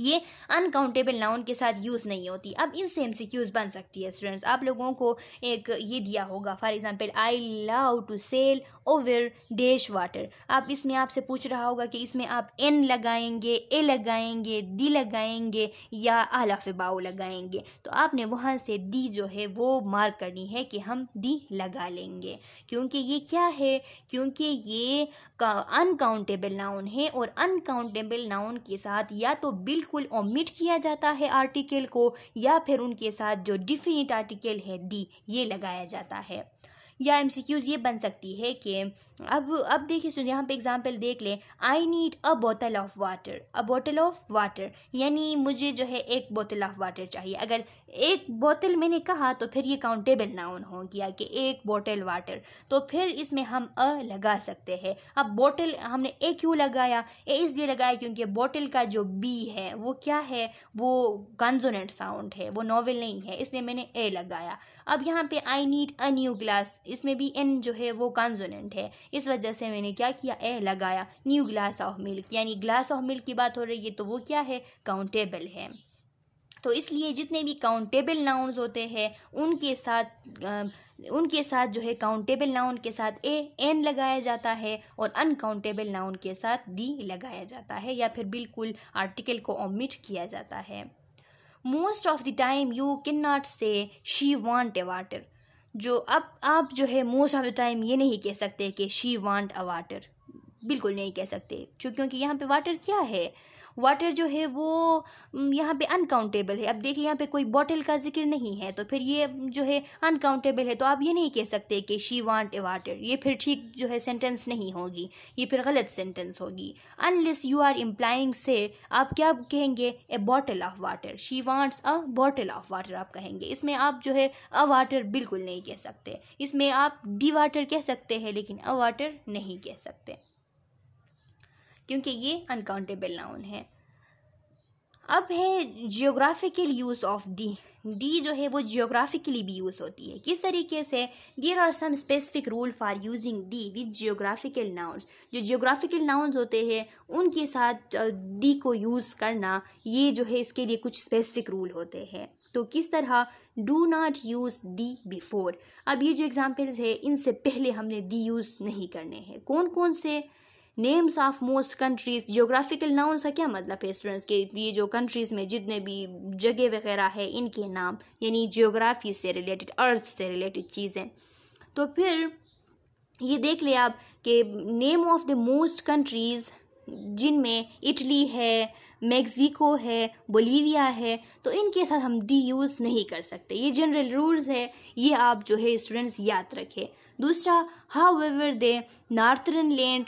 ये अनकाउंटेबल नाउन के साथ यूज़ नहीं होती अब इनसे एम सी क्यूज़ बन सकती है स्टूडेंट्स आप लोगों को एक ये दिया होगा for example I love to sail over dash water अब इसमें आपसे पूछ रहा होगा कि इसमें आप एन लगाएंगे ए लगाएंगे दी लगाएंगे या आलाफ बाओ लगाएंगे तो आपने वहाँ से दी जो है वो मार्क करनी है कि हम दी लगा लेंगे क्योंकि ये क्या है क्योंकि ये अनकाउंटेबल नाउन है और अनकाउंटेबल नाउन के साथ या तो बिल बिल्कुल ओमिट किया जाता है आर्टिकल को या फिर उनके साथ जो डिफिनिट आर्टिकल है दी ये लगाया जाता है या एम ये बन सकती है कि अब अब देखिए यहाँ पे एग्जाम्पल देख लें आई नीड अ बोतल ऑफ वाटर अ बोतल ऑफ वाटर यानी मुझे जो है एक बोतल ऑफ वाटर चाहिए अगर एक बोतल मैंने कहा तो फिर ये काउंटेबल नाउन हो गया कि एक बोतल वाटर तो फिर इसमें हम अ लगा सकते हैं अब बोतल हमने ए क्यों लगाया ए इसलिए लगाया क्योंकि बोतल का जो बी है वो क्या है वो कॉन्जोनेंट साउंड है वो नॉवल नहीं है इसलिए मैंने ए लगाया अब यहाँ पे I need a new glass इसमें भी एन जो है वो कॉन्जोनेंट है इस वजह से मैंने क्या किया ए लगाया न्यू ग्लास ऑफ मिल्क यानी ग्लास ऑफ मिल्क की बात हो रही है तो वो क्या है काउंटेबल है तो इसलिए जितने भी काउंटेबल नाउन्स होते हैं उनके साथ उनके साथ जो है काउंटेबल नाउन के साथ ए एन लगाया जाता है और अनकाउंटेबल नाउन के साथ डी लगाया जाता है या फिर बिल्कुल आर्टिकल को ओमिट किया जाता है most of the time you can not say she want a water जो अब आप जो है मोस्ट ऑफ द टाइम ये नहीं कह सकते कि शी वांट अ वाटर बिल्कुल नहीं कह सकते क्योंकि यहाँ पे वाटर क्या है वाटर जो है वो यहाँ पे अनकाउंटेबल है अब देखिए यहाँ पे कोई बॉटल का जिक्र नहीं है तो फिर ये जो है अनकाउंटेबल है तो आप ये नहीं कह सकते कि शी वांट ए वाटर ये फिर ठीक जो है सेंटेंस नहीं होगी ये फिर गलत सेंटेंस होगी अनलेस यू आर इम्प्लाइंग से आप क्या कहेंगे a bottle of water she wants a bottle of water आप कहेंगे इसमें आप जो है अ वाटर बिल्कुल नहीं कह सकते इसमें आप डी वाटर कह सकते हैं लेकिन अ वाटर नहीं कह सकते क्योंकि ये अनकाउंटेबल नाउन है अब है geographical use of the the जो है वो जियोग्राफिकली भी यूज़ होती है किस तरीके से there are some specific rule for using the with geographical nouns जो जियोग्राफिकल नाउन्स होते हैं उनके साथ डी को यूज़ करना ये जो है इसके लिए कुछ स्पेसिफिक रूल होते हैं तो किस तरह do not use the before अब ये जो एग्ज़ाम्पल्स है इनसे पहले हमने दी यूज़ नहीं करने हैं कौन कौन से names of most countries geographical noun का क्या मतलब है स्टूडेंट्स के ये जो कंट्रीज़ में जितने भी जगह वगैरह है इनके नाम यानी जियोग्राफी से रिलेटेड अर्थ से रिलेटेड चीज़ें तो फिर ये देख लिया आप कि name of the most countries जिनमें इटली है मैक्सिको है बोलीविया है तो इनके साथ हम डी यूज़ नहीं कर सकते ये जनरल रूल्स है ये आप जो है स्टूडेंट्स याद रखें दूसरा however the northern land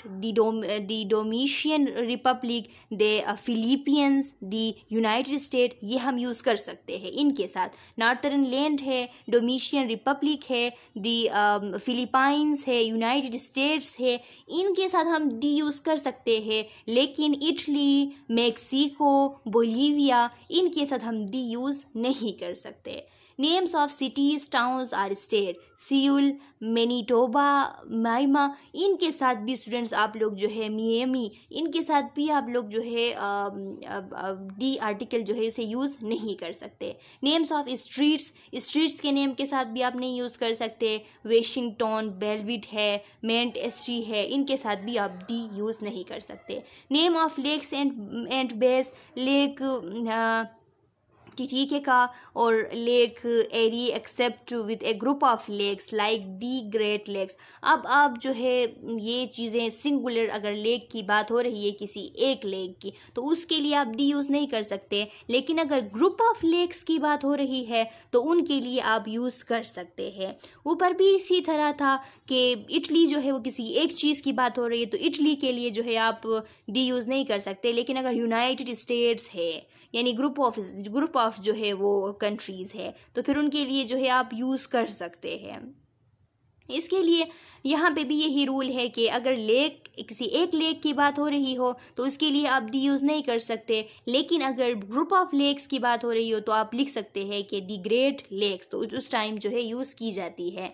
the Dominican Republic the Philippines the United State ये हम यूज़ कर सकते हैं इनके साथ नार्थर्न लैंड है डोमिशियन रिपब्लिक है दी फिलीपाइंस um, है यूनाइटेड स्टेट्स है इनके साथ हम डी यूज़ कर सकते हैं लेकिन इटली मैक्सी मेक्सिको बोलीविया इनके साथ हम दी यूज़ नहीं कर सकते names of cities towns or state Seoul, Manitoba, Maima इनके साथ भी स्टूडेंट्स आप लोग जो है मियामी इनके साथ भी आप लोग जो है डी आर्टिकल जो है उसे यूज़ नहीं कर सकते नेम्स ऑफ स्ट्रीट्स स्ट्रीट्स के नेम के साथ भी आप नहीं यूज़ कर सकते वेशिंगटन बेलविट है मेंट एस्ट्री है इनके साथ भी आप डी यूज़ नहीं कर सकते name of lakes and and base lake ah, का और Lake Erie except with a group of lakes like the Great Lakes अब आप जो है ये चीज़ें सिंगुलर अगर लेक की बात हो रही है किसी एक लेक की तो उसके लिए आप दी यूज़ नहीं कर सकते लेकिन अगर ग्रुप ऑफ लेक्स की बात हो रही है तो उनके लिए आप यूज़ कर सकते हैं ऊपर भी इसी तरह था कि इटली जो है वो किसी एक चीज़ की बात हो रही है तो इटली के लिए जो है आप दी यूज़ नहीं कर सकते लेकिन अगर यूनाइटेड स्टेट्स है यानी group of group of of जो है वो कंट्रीज़ है तो फिर उनके लिए जो है आप यूज़ कर सकते हैं इसके लिए यहाँ पे भी यही रूल है कि अगर लेक किसी एक लेक की बात हो रही हो तो उसके लिए आप दी यूज़ नहीं कर सकते लेकिन अगर ग्रुप ऑफ लेक्स की बात हो रही हो तो आप लिख सकते हैं कि दी ग्रेट लेक्स तो उस टाइम जो है यूज़ की जाती है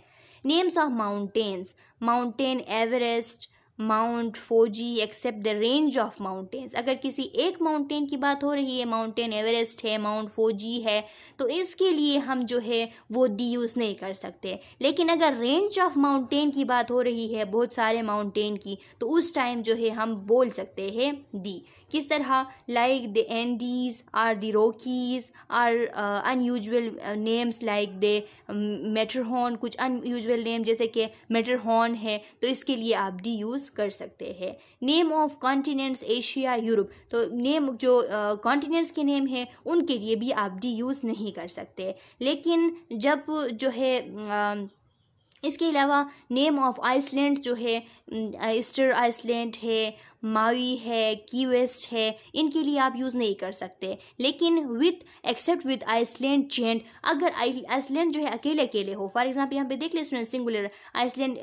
names of mountains Mountain Everest Mount Fuji except the range of mountains अगर किसी एक माउंटेन की बात हो रही है माउंटेन एवरेस्ट है माउंट फौजी है तो इसके लिए हम जो है वो दी यूज़ नहीं कर सकते लेकिन अगर रेंज ऑफ माउंटेन की बात हो रही है बहुत सारे माउंटेन की तो उस टाइम जो है हम बोल सकते हैं दी किस तरह like the Andes or the Rockies or unusual names like the Matterhorn कुछ अनयूजल नेम जैसे कि मेटरहॉर्न है तो इसके लिए आप डी यूज़ कर सकते हैं name of continents Asia Europe तो नेम जो कॉन्टीनेंट्स uh, के नेम हैं उनके लिए भी आप डी यूज़ नहीं कर सकते लेकिन जब जो है uh, इसके अलावा नेम ऑफ आइसलैंड जो है ईस्टर आइसलैंड है मावी है की वेस्ट है इनके लिए आप यूज़ नहीं कर सकते लेकिन with except with island chain अगर आइसलैंड जो है अकेले अकेले हो फॉर एग्जाम्पल यहाँ पे देख ले student singular island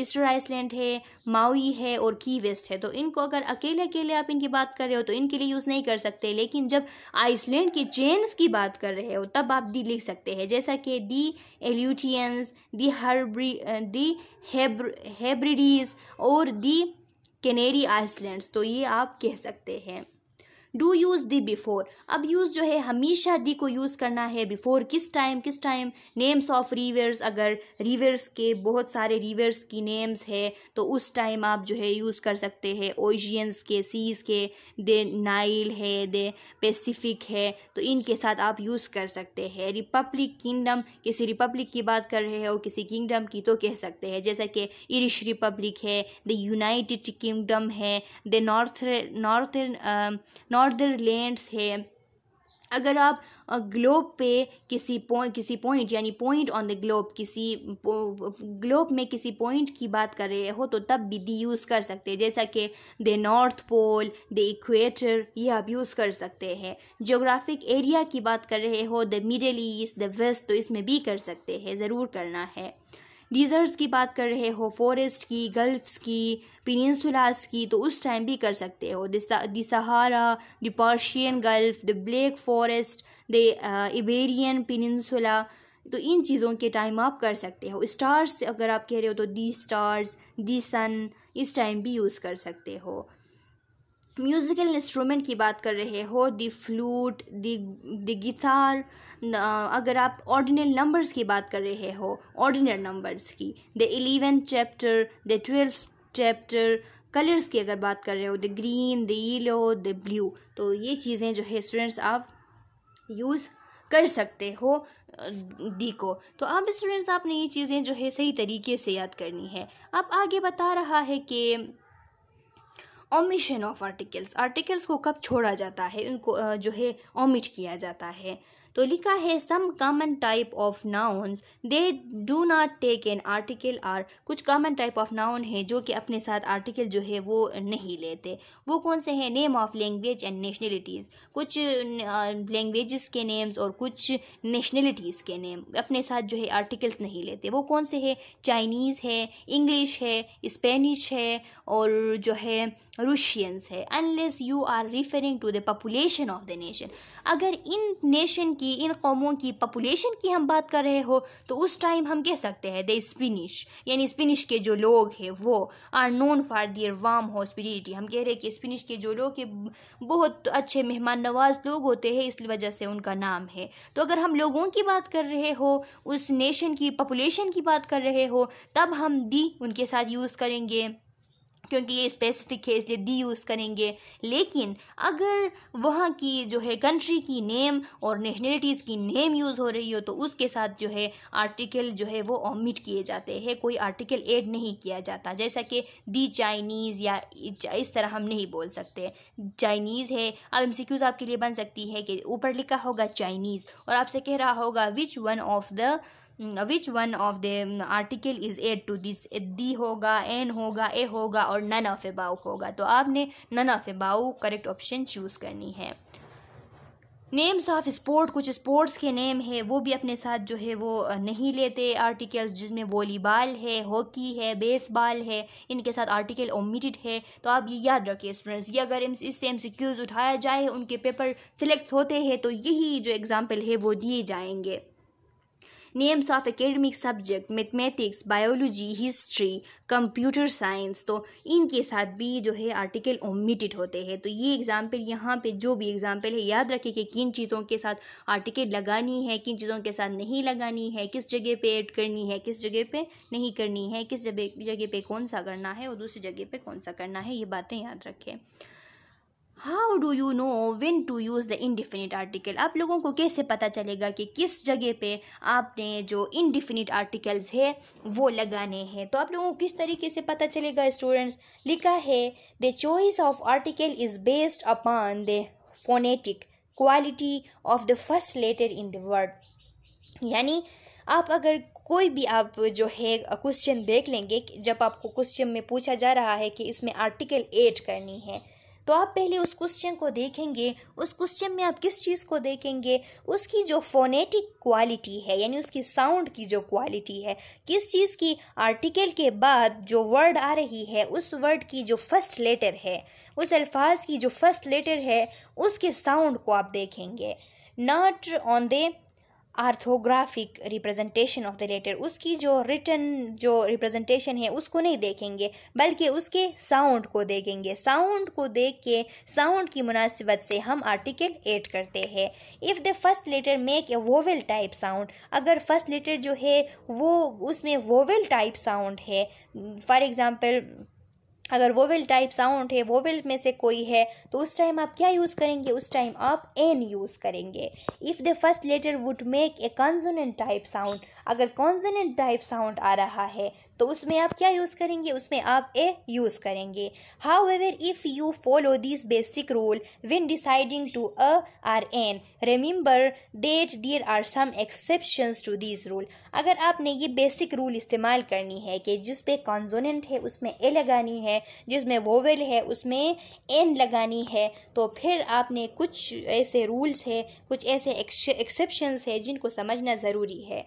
Easter Island है मावी है और की वेस्ट है तो इनको अगर अकेले अकेले आप इनकी बात कर रहे हो तो इनके लिए यूज़ नहीं कर सकते लेकिन जब आइसलैंड के चैंड्स की बात कर रहे हो तब आप दी लिख सकते हैं जैसा कि दी एल्यूटियंस दी हर दी हेब्रिडीज़ uh, और दी कैनेरी आइसलैंड्स तो ये आप कह सकते हैं डू यूज़ दी बिफोर अब यूज़ जो है हमेशा दी को यूज़ करना है बिफोर किस टाइम किस टाइम नेम्स ऑफ रिवर्स अगर रिवर्स के बहुत सारे रिवर्स की नेम्स है तो उस टाइम आप जो है यूज़ कर सकते हैं ओशियंस के सीज़ के दे नाइल है दे पेसिफिक है तो इनके साथ आप यूज़ कर सकते हैं रिपब्लिक किंगडम किसी रिपब्लिक की बात कर रहे हो किसी किंगडम की तो कह सकते हैं जैसा कि इरिश रिपब्लिक है द यूनाइटेड किंगडम है the north north northern lands है अगर आप ग्लोब पे किसी पॉइंट किसी पॉइंट यानी पॉइंट ऑन द ग्लोब किसी ग्लोब में किसी पॉइंट की बात कर रहे हो तो तब भी दी यूज़ कर सकते हैं जैसा कि the North Pole the equator ये आप यूज़ कर सकते हैं जोग्राफिक एरिया की बात कर रहे हो the Middle East the West तो इसमें भी कर सकते हैं ज़रूर करना है डीजर्स की बात कर रहे हो फॉरेस्ट की गल्फ्स की पिनसुलास की तो उस टाइम भी कर सकते हो the Sahara the Persian Gulf the Black Forest the Iberian peninsula तो इन चीज़ों के टाइम आप कर सकते हो स्टार्स अगर आप कह रहे हो तो दी स्टार्स दी सन इस टाइम भी यूज़ कर सकते हो म्यूज़िकल इंस्ट्रूमेंट की बात कर रहे हो दी फ्लूट दी गिटार अगर आप ऑर्डिनल नंबर्स की बात कर रहे हो ऑर्डिनल नंबर्स की the eleven chapter the twelfth chapter colours की अगर बात कर रहे हो the green the yellow the blue तो ये चीज़ें जो है स्टूडेंट्स आप यूज़ कर सकते हो डी को तो अब स्टूडेंट्स आपने ये चीज़ें जो है सही तरीके से याद करनी है अब आगे बता रहा है कि ओमिशन ऑफ आर्टिकल्स आर्टिकल्स को कब छोड़ा जाता है उनको जो है ओमिट किया जाता है तो लिखा है some common type of nouns they do not take an article are कुछ कॉमन टाइप ऑफ नाउन है जो कि अपने साथ आर्टिकल जो है वो नहीं लेते वो कौन से हैं name of language and nationalities कुछ लैंग्वेज के नेम्स और कुछ नेशनलिटीज़ के नेम अपने साथ जो है आर्टिकल्स नहीं लेते वो कौन से है चाइनीज़ है इंग्लिश है स्पेनिश है और जो है रूशियंस है unless you are referring to the population of the nation अगर इन नेशन की इन कौमों की पॉपुलेशन की हम बात कर रहे हो तो उस टाइम हम कह सकते हैं द स्पिनिश यानी स्पिनिश के जो लोग हैं वो आर नोन फॉर दियर वाम हॉस्पिटलिटी हम कह रहे हैं कि स्पिनिश के जो लोग हैं बहुत अच्छे मेहमान नवाज लोग होते हैं इस वजह से उनका नाम है तो अगर हम लोगों की बात कर रहे हो उस नेशन की पॉपुलेशन की बात कर रहे हो तब हम दी उनके साथ यूज़ करेंगे क्योंकि ये स्पेसिफिक है इसलिए दी यूज़ करेंगे लेकिन अगर वहाँ की जो है कंट्री की नेम और नेशनलिटीज़ की नेम यूज़ हो रही हो तो उसके साथ जो है आर्टिकल जो है वो ऑमिट किए जाते हैं कोई आर्टिकल ऐड नहीं किया जाता जैसा कि दी चाइनीज़ या इस तरह हम नहीं बोल सकते चाइनीज़ है अब एम आपके लिए बन सकती है कि ऊपर लिखा होगा चाइनीज़ और आपसे कह रहा होगा which one of the which one of the article is add to this the होगा एन होगा ए होगा और नन ऑफ ए बाउ होगा तो आपने नन ऑफ ए बाउ करेक्ट ऑप्शन चूज़ करनी है नेम्स ऑफ स्पोर्ट कुछ स्पोर्ट्स के नेम है वो भी अपने साथ जो है वो नहीं लेते आर्टिकल्स जिसमें वॉलीबॉल है हॉकी है बेसबॉल है इनके साथ आर्टिकल ओमिटेड है तो आप ये याद रखिए स्टूडेंट्स ये अगर इससे एम सी क्यूज़ उठाया जाए उनके पेपर सिलेक्ट होते हैं तो यही जो एग्ज़ाम्पल है वो दिए जाएंगे names of academic subject mathematics biology history computer science तो इनके साथ भी जो है आर्टिकल ओमिटेड होते हैं तो ये एग्ज़ाम्पल यहाँ पे जो भी एग्ज़ाम्पल है याद रखें कि किन चीज़ों के साथ आर्टिकल लगानी है किन चीज़ों के साथ नहीं लगानी है किस जगह पे ऐड करनी है किस जगह पे नहीं करनी है किस जगह जगह पे कौन सा करना है और दूसरी जगह पे कौन सा करना है ये बातें याद रखें how do you know when to use the indefinite article आप लोगों को कैसे पता चलेगा कि किस जगह पे आपने जो इनडिफिनिट आर्टिकल्स है वो लगाने हैं तो आप लोगों को किस तरीके से पता चलेगा स्टूडेंट्स लिखा है the choice of article is based upon the phonetic quality of the first letter in the word यानी आप अगर कोई भी आप जो है क्वेश्चन देख लेंगे जब आपको क्वेश्चन में पूछा जा रहा है कि इसमें आर्टिकल ऐड करनी है तो आप पहले उस क्वेश्चन को देखेंगे उस क्वेश्चन में आप किस चीज़ को देखेंगे उसकी जो फोनेटिक क्वालिटी है यानी उसकी साउंड की जो क्वालिटी है किस चीज़ की आर्टिकल के बाद जो वर्ड आ रही है उस वर्ड की जो फर्स्ट लेटर है उस अल्फाज की जो फर्स्ट लेटर है उसके साउंड को आप देखेंगे not on the orthographic representation of the letter उसकी जो रिटर्न जो रिप्रेजेंटेशन है उसको नहीं देखेंगे बल्कि उसके साउंड को देखेंगे साउंड को देख के साउंड की मुनासिबत से हम आर्टिकल एड करते हैं if the first letter make a vowel type sound अगर फर्स्ट लेटर जो है वो उसमें वोवेल टाइप साउंड है फॉर एग्ज़ाम्पल अगर वोवेल टाइप साउंड है वोवेल में से कोई है तो उस टाइम आप क्या यूज़ करेंगे उस टाइम आप एन यूज़ करेंगे if the first letter would make a consonant type sound अगर कॉन्जोनेंट टाइप साउंड आ रहा है तो उसमें आप क्या यूज़ करेंगे उसमें आप ए यूज़ करेंगे however if you follow this basic rule when deciding to a or an remember that there are some exceptions to this rule अगर आपने ये बेसिक रूल इस्तेमाल करनी है कि जिस पे कॉन्जोनेंट है उसमें ए लगानी है जिसमें वोवेल है उसमें एन लगानी है तो फिर आपने कुछ ऐसे रूल्स है कुछ ऐसे एक्सेप्शंस है जिनको समझना ज़रूरी है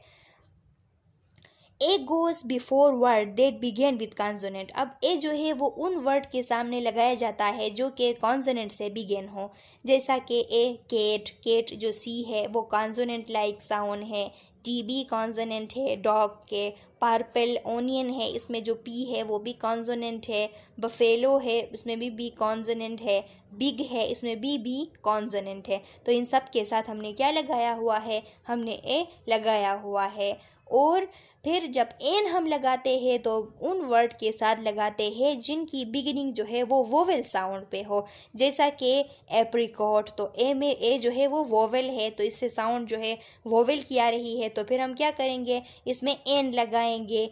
a goes before word that begin with consonant अब ए जो है वो उन वर्ड के सामने लगाया जाता है जो कि कॉन्जोनेंट से बिगेन हो जैसा कि ए केट केट जो सी है वो कॉन्जोनेंट लाइक साउंड है टी बी कॉन्जोनेंट है डॉग के पार्पल ओनियन है इसमें जो पी है वो भी कॉन्जोनेंट है बफेलो है उसमें भी बी कॉन्जोनेंट है बिग है इसमें बी बी कॉन्जोनेंट है तो इन सब के साथ हमने क्या लगाया हुआ है हमने ए लगाया हुआ है और फिर जब एन हम लगाते हैं तो उन वर्ड के साथ लगाते हैं जिनकी बिगिनिंग जो है वो वोवेल साउंड पे हो जैसा कि एप्रिकॉट तो ए में ए जो है वो वोवेल है तो इससे साउंड जो है वोवेल की आ रही है तो फिर हम क्या करेंगे इसमें एन लगाएंगे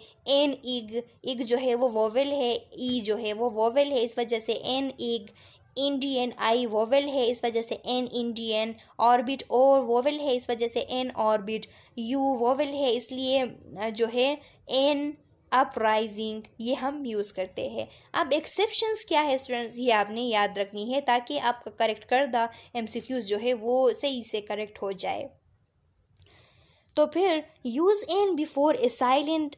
एन इग इग जो है वो वोवेल है ई जो है वो वोवेल है इस वजह से an egg Indian I vowel है इस वजह से an Indian orbit O vowel है इस वजह से एन ऑर्बिट यू वोवेल है इसलिए जो है एन अपराइजिंग ये हम यूज़ करते हैं अब एक्सेप्शंस क्या है स्टूडेंट्स ये आपने याद रखनी है ताकि आपका करेक्ट करदा क्यूज जो है वो सही से करेक्ट हो जाए तो फिर use an before a silent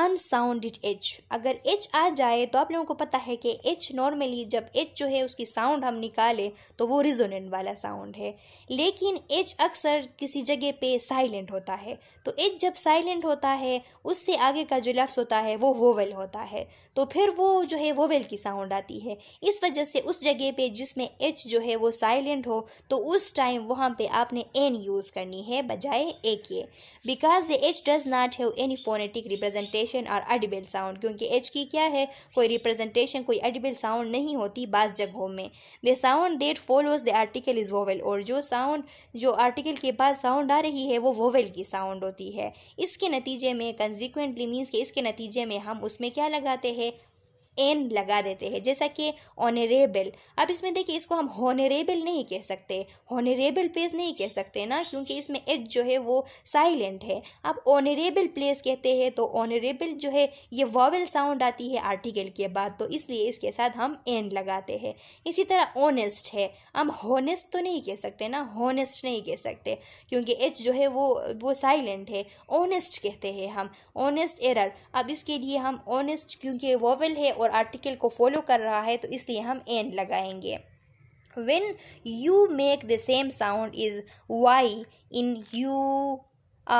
unsounded H अगर एच आ जाए तो आप लोगों को पता है कि एच नॉर्मली जब एच जो है उसकी साउंड हम निकालें तो वो रिजोनेंट वाला साउंड है लेकिन एच अक्सर किसी जगह पे साइलेंट होता है तो एच जब साइलेंट होता है उससे आगे का जो लफ्स होता है वो वोवेल होता है तो फिर वो जो है वोवेल की साउंड आती है इस वजह से उस जगह पे जिसमें एच जो है वो साइलेंट हो तो उस टाइम वहाँ पे आपने एन यूज़ करनी है बजाय ए के because the H does not have any phonetic representation representation और एडिबल साउंड क्योंकि एच की क्या है कोई रिप्रेजेंटेशन कोई एडिबल साउंड नहीं होती बाज़ जगहों में the sound that follows the article is vowel और जो साउंड जो आर्टिकल के बाद साउंड आ रही है वो वोवेल की साउंड होती है इसके नतीजे में कंजिक्वेंटली मीन्स के इसके नतीजे में हम उसमें क्या लगाते हैं एन लगा देते हैं जैसा कि ऑनरेबल अब इसमें देखिए इसको हम होनरेबल नहीं कह सकते होनरेबल प्लेस नहीं कह सकते ना क्योंकि इसमें एच जो है वो साइलेंट है अब ऑनरेबल प्लेस कहते हैं तो ऑनरेबल जो है ये वॉवल साउंड आती है आर्टिकल के बाद तो इसलिए इसके साथ हम एन लगाते हैं इसी तरह ऑनेस्ट है हम होनेस्ट तो नहीं कह सकते ना होनेस्ट नहीं कह सकते क्योंकि एच जो है वो वो साइलेंट है ऑनेस्ट कहते हैं हम ऑनेस्ट एरर अब इसके लिए हम ऑनेस्ट क्योंकि वॉवल है और आर्टिकल को फॉलो कर रहा है तो इसलिए हम एन लगाएंगे when you make the same sound is Y in U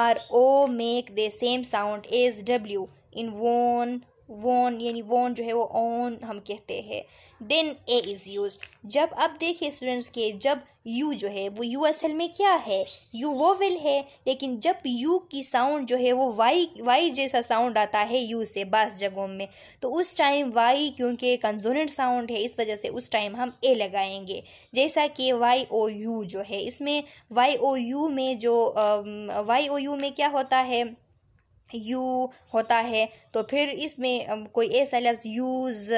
or O make the same sound as W in won won यानी वोन जो है वो ओन हम कहते हैं देन ए इज़ यूज जब अब देखिए स्टूडेंट्स के जब यू जो है वो यू असल में क्या है यू वो विल है लेकिन जब यू की साउंड जो है वो वाई वाई जैसा साउंड आता है यू से बास जगहों में तो उस टाइम वाई क्योंकि कंजोनेंट साउंड है इस वजह से उस टाइम हम ए लगाएंगे जैसा कि वाई ओ यू जो है इसमें वाई ओ यू में जो वाई ओ यू में क्या होता है यू होता है तो फिर इसमें कोई ऐसा लफ्ज़ यूज़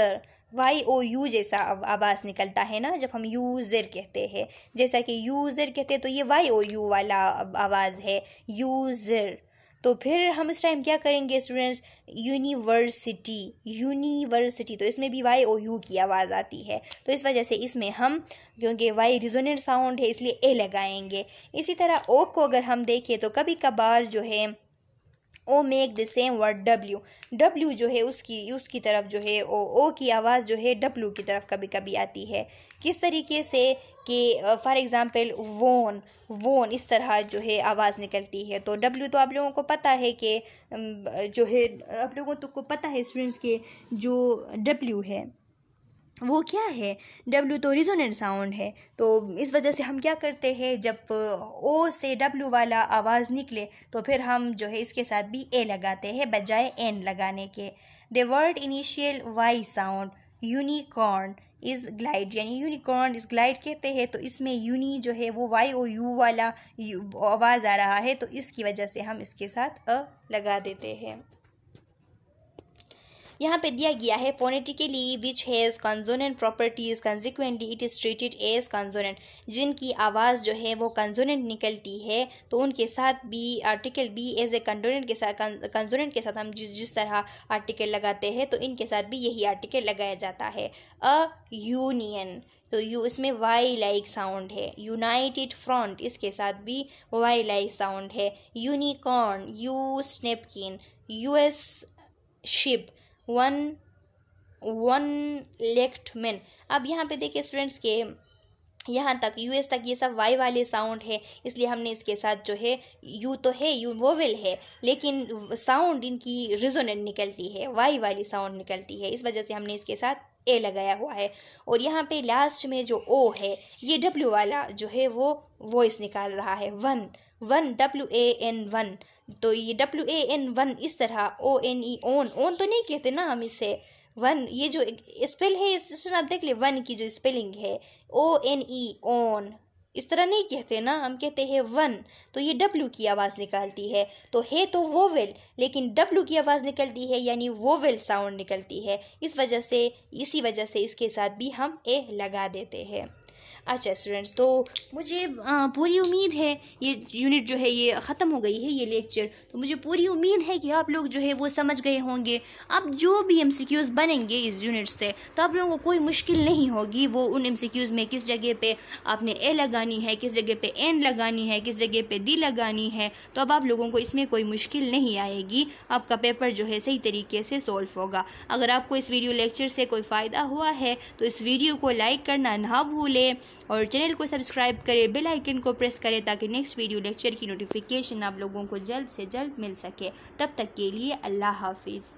वाई ओ यू जैसा आवाज़ निकलता है ना जब हम यूज़र कहते हैं जैसा कि यूज़र कहते हैं तो ये वाई ओ यू वाला आवाज़ है यूज़र तो फिर हम इस टाइम क्या करेंगे स्टूडेंट्स यूनिवर्सिटी यूनिवर्सिटी तो इसमें भी वाई ओ यू की आवाज़ आती है तो इस वजह से इसमें हम क्योंकि वाई रिजोनेंट साउंड है इसलिए ए लगाएंगे इसी तरह ओ को अगर हम देखें तो कभी कभार जो है O make the same word W W जो है उसकी उसकी तरफ जो है ओ ओ की आवाज़ जो है डब्ल्यू की तरफ कभी कभी आती है किस तरीके से कि फॉर एग्ज़ाम्पल वोन वोन इस तरह जो है आवाज़ निकलती है तो डब्ल्यू तो आप लोगों को पता है कि जो है आप लोगों तो को पता है स्टूडेंट्स के जो डब्ल्यू है वो क्या है डब्ल्यू तो रिजोनेंट साउंड है तो इस वजह से हम क्या करते हैं जब ओ से डब्ल्यू वाला आवाज़ निकले तो फिर हम जो है इसके साथ भी ए लगाते हैं बजाय एन लगाने के the word initial Y sound unicorn is glide यानी यूनिकॉर्न इस ग्लाइड कहते हैं तो इसमें यूनी जो है वो वाई ओ यू वाला आवाज़ आ रहा है तो इसकी वजह से हम इसके साथ अ लगा देते हैं यहाँ पे दिया गया है phonetically which has consonant properties consequently it is treated as consonant जिनकी आवाज़ जो है वो कंजोनेंट निकलती है तो उनके साथ B article B as a consonant के साथ कंजोनेंट के साथ हम जिस जिस तरह आर्टिकल लगाते हैं तो इनके साथ भी यही आर्टिकल लगाया जाता है अ यूनियन तो यू इसमें वाई लाइक साउंड है यूनाइटेड फ्रंट इसके साथ भी वाई लाइक साउंड है यूनिकॉर्न यू स्नेपकिन US ship one one legged man अब यहाँ पे देखिए स्टूडेंट्स के यहाँ तक यूएस तक ये सब वाई वाले साउंड है इसलिए हमने इसके साथ जो है यू तो है यू वोवेल है लेकिन साउंड इनकी रिजोनेंट निकलती है वाई वाली साउंड निकलती है इस वजह से हमने इसके साथ ए लगाया हुआ है और यहाँ पे लास्ट में जो ओ है ये डब्ल्यू वाला जो है वो वॉइस निकाल रहा है one one W A N one तो ये डब्ल्यू ए एन वन इस तरह O N E own own तो नहीं कहते ना हम इसे वन ये जो स्पेल है इसमें आप देख ले वन की जो स्पेलिंग है ओ एन ई ओन इस तरह नहीं कहते ना हम कहते हैं वन तो ये डब्ल्यू की आवाज़ निकालती है तो है तो वोवेल लेकिन डब्ल्यू की आवाज़ निकलती है यानी वोवेल साउंड निकलती है इस वजह से इसी वजह से इसके साथ भी हम ए लगा देते हैं अच्छा स्टूडेंट्स तो मुझे पूरी उम्मीद है ये यूनिट जो है ये ख़त्म हो गई है ये लेक्चर तो मुझे पूरी उम्मीद है कि आप लोग जो है वो समझ गए होंगे अब जो भी एम बनेंगे इस यूनिट से तो आप लोगों को कोई मुश्किल नहीं होगी वो उन एम में किस जगह पर आपने ए लगानी है किस जगह पर एन लगानी है किस जगह पर दी लगानी है तो अब आप लोगों को इसमें कोई मुश्किल नहीं आएगी आपका पेपर जो है सही तरीके से सॉल्व होगा अगर आपको इस वीडियो लेक्चर से कोई फ़ायदा हुआ है तो इस वीडियो को लाइक करना ना भूलें और चैनल को सब्सक्राइब करें बेल आइकन को प्रेस करें ताकि नेक्स्ट वीडियो लेक्चर की नोटिफिकेशन आप लोगों को जल्द से जल्द मिल सके तब तक के लिए अल्लाह हाफिज़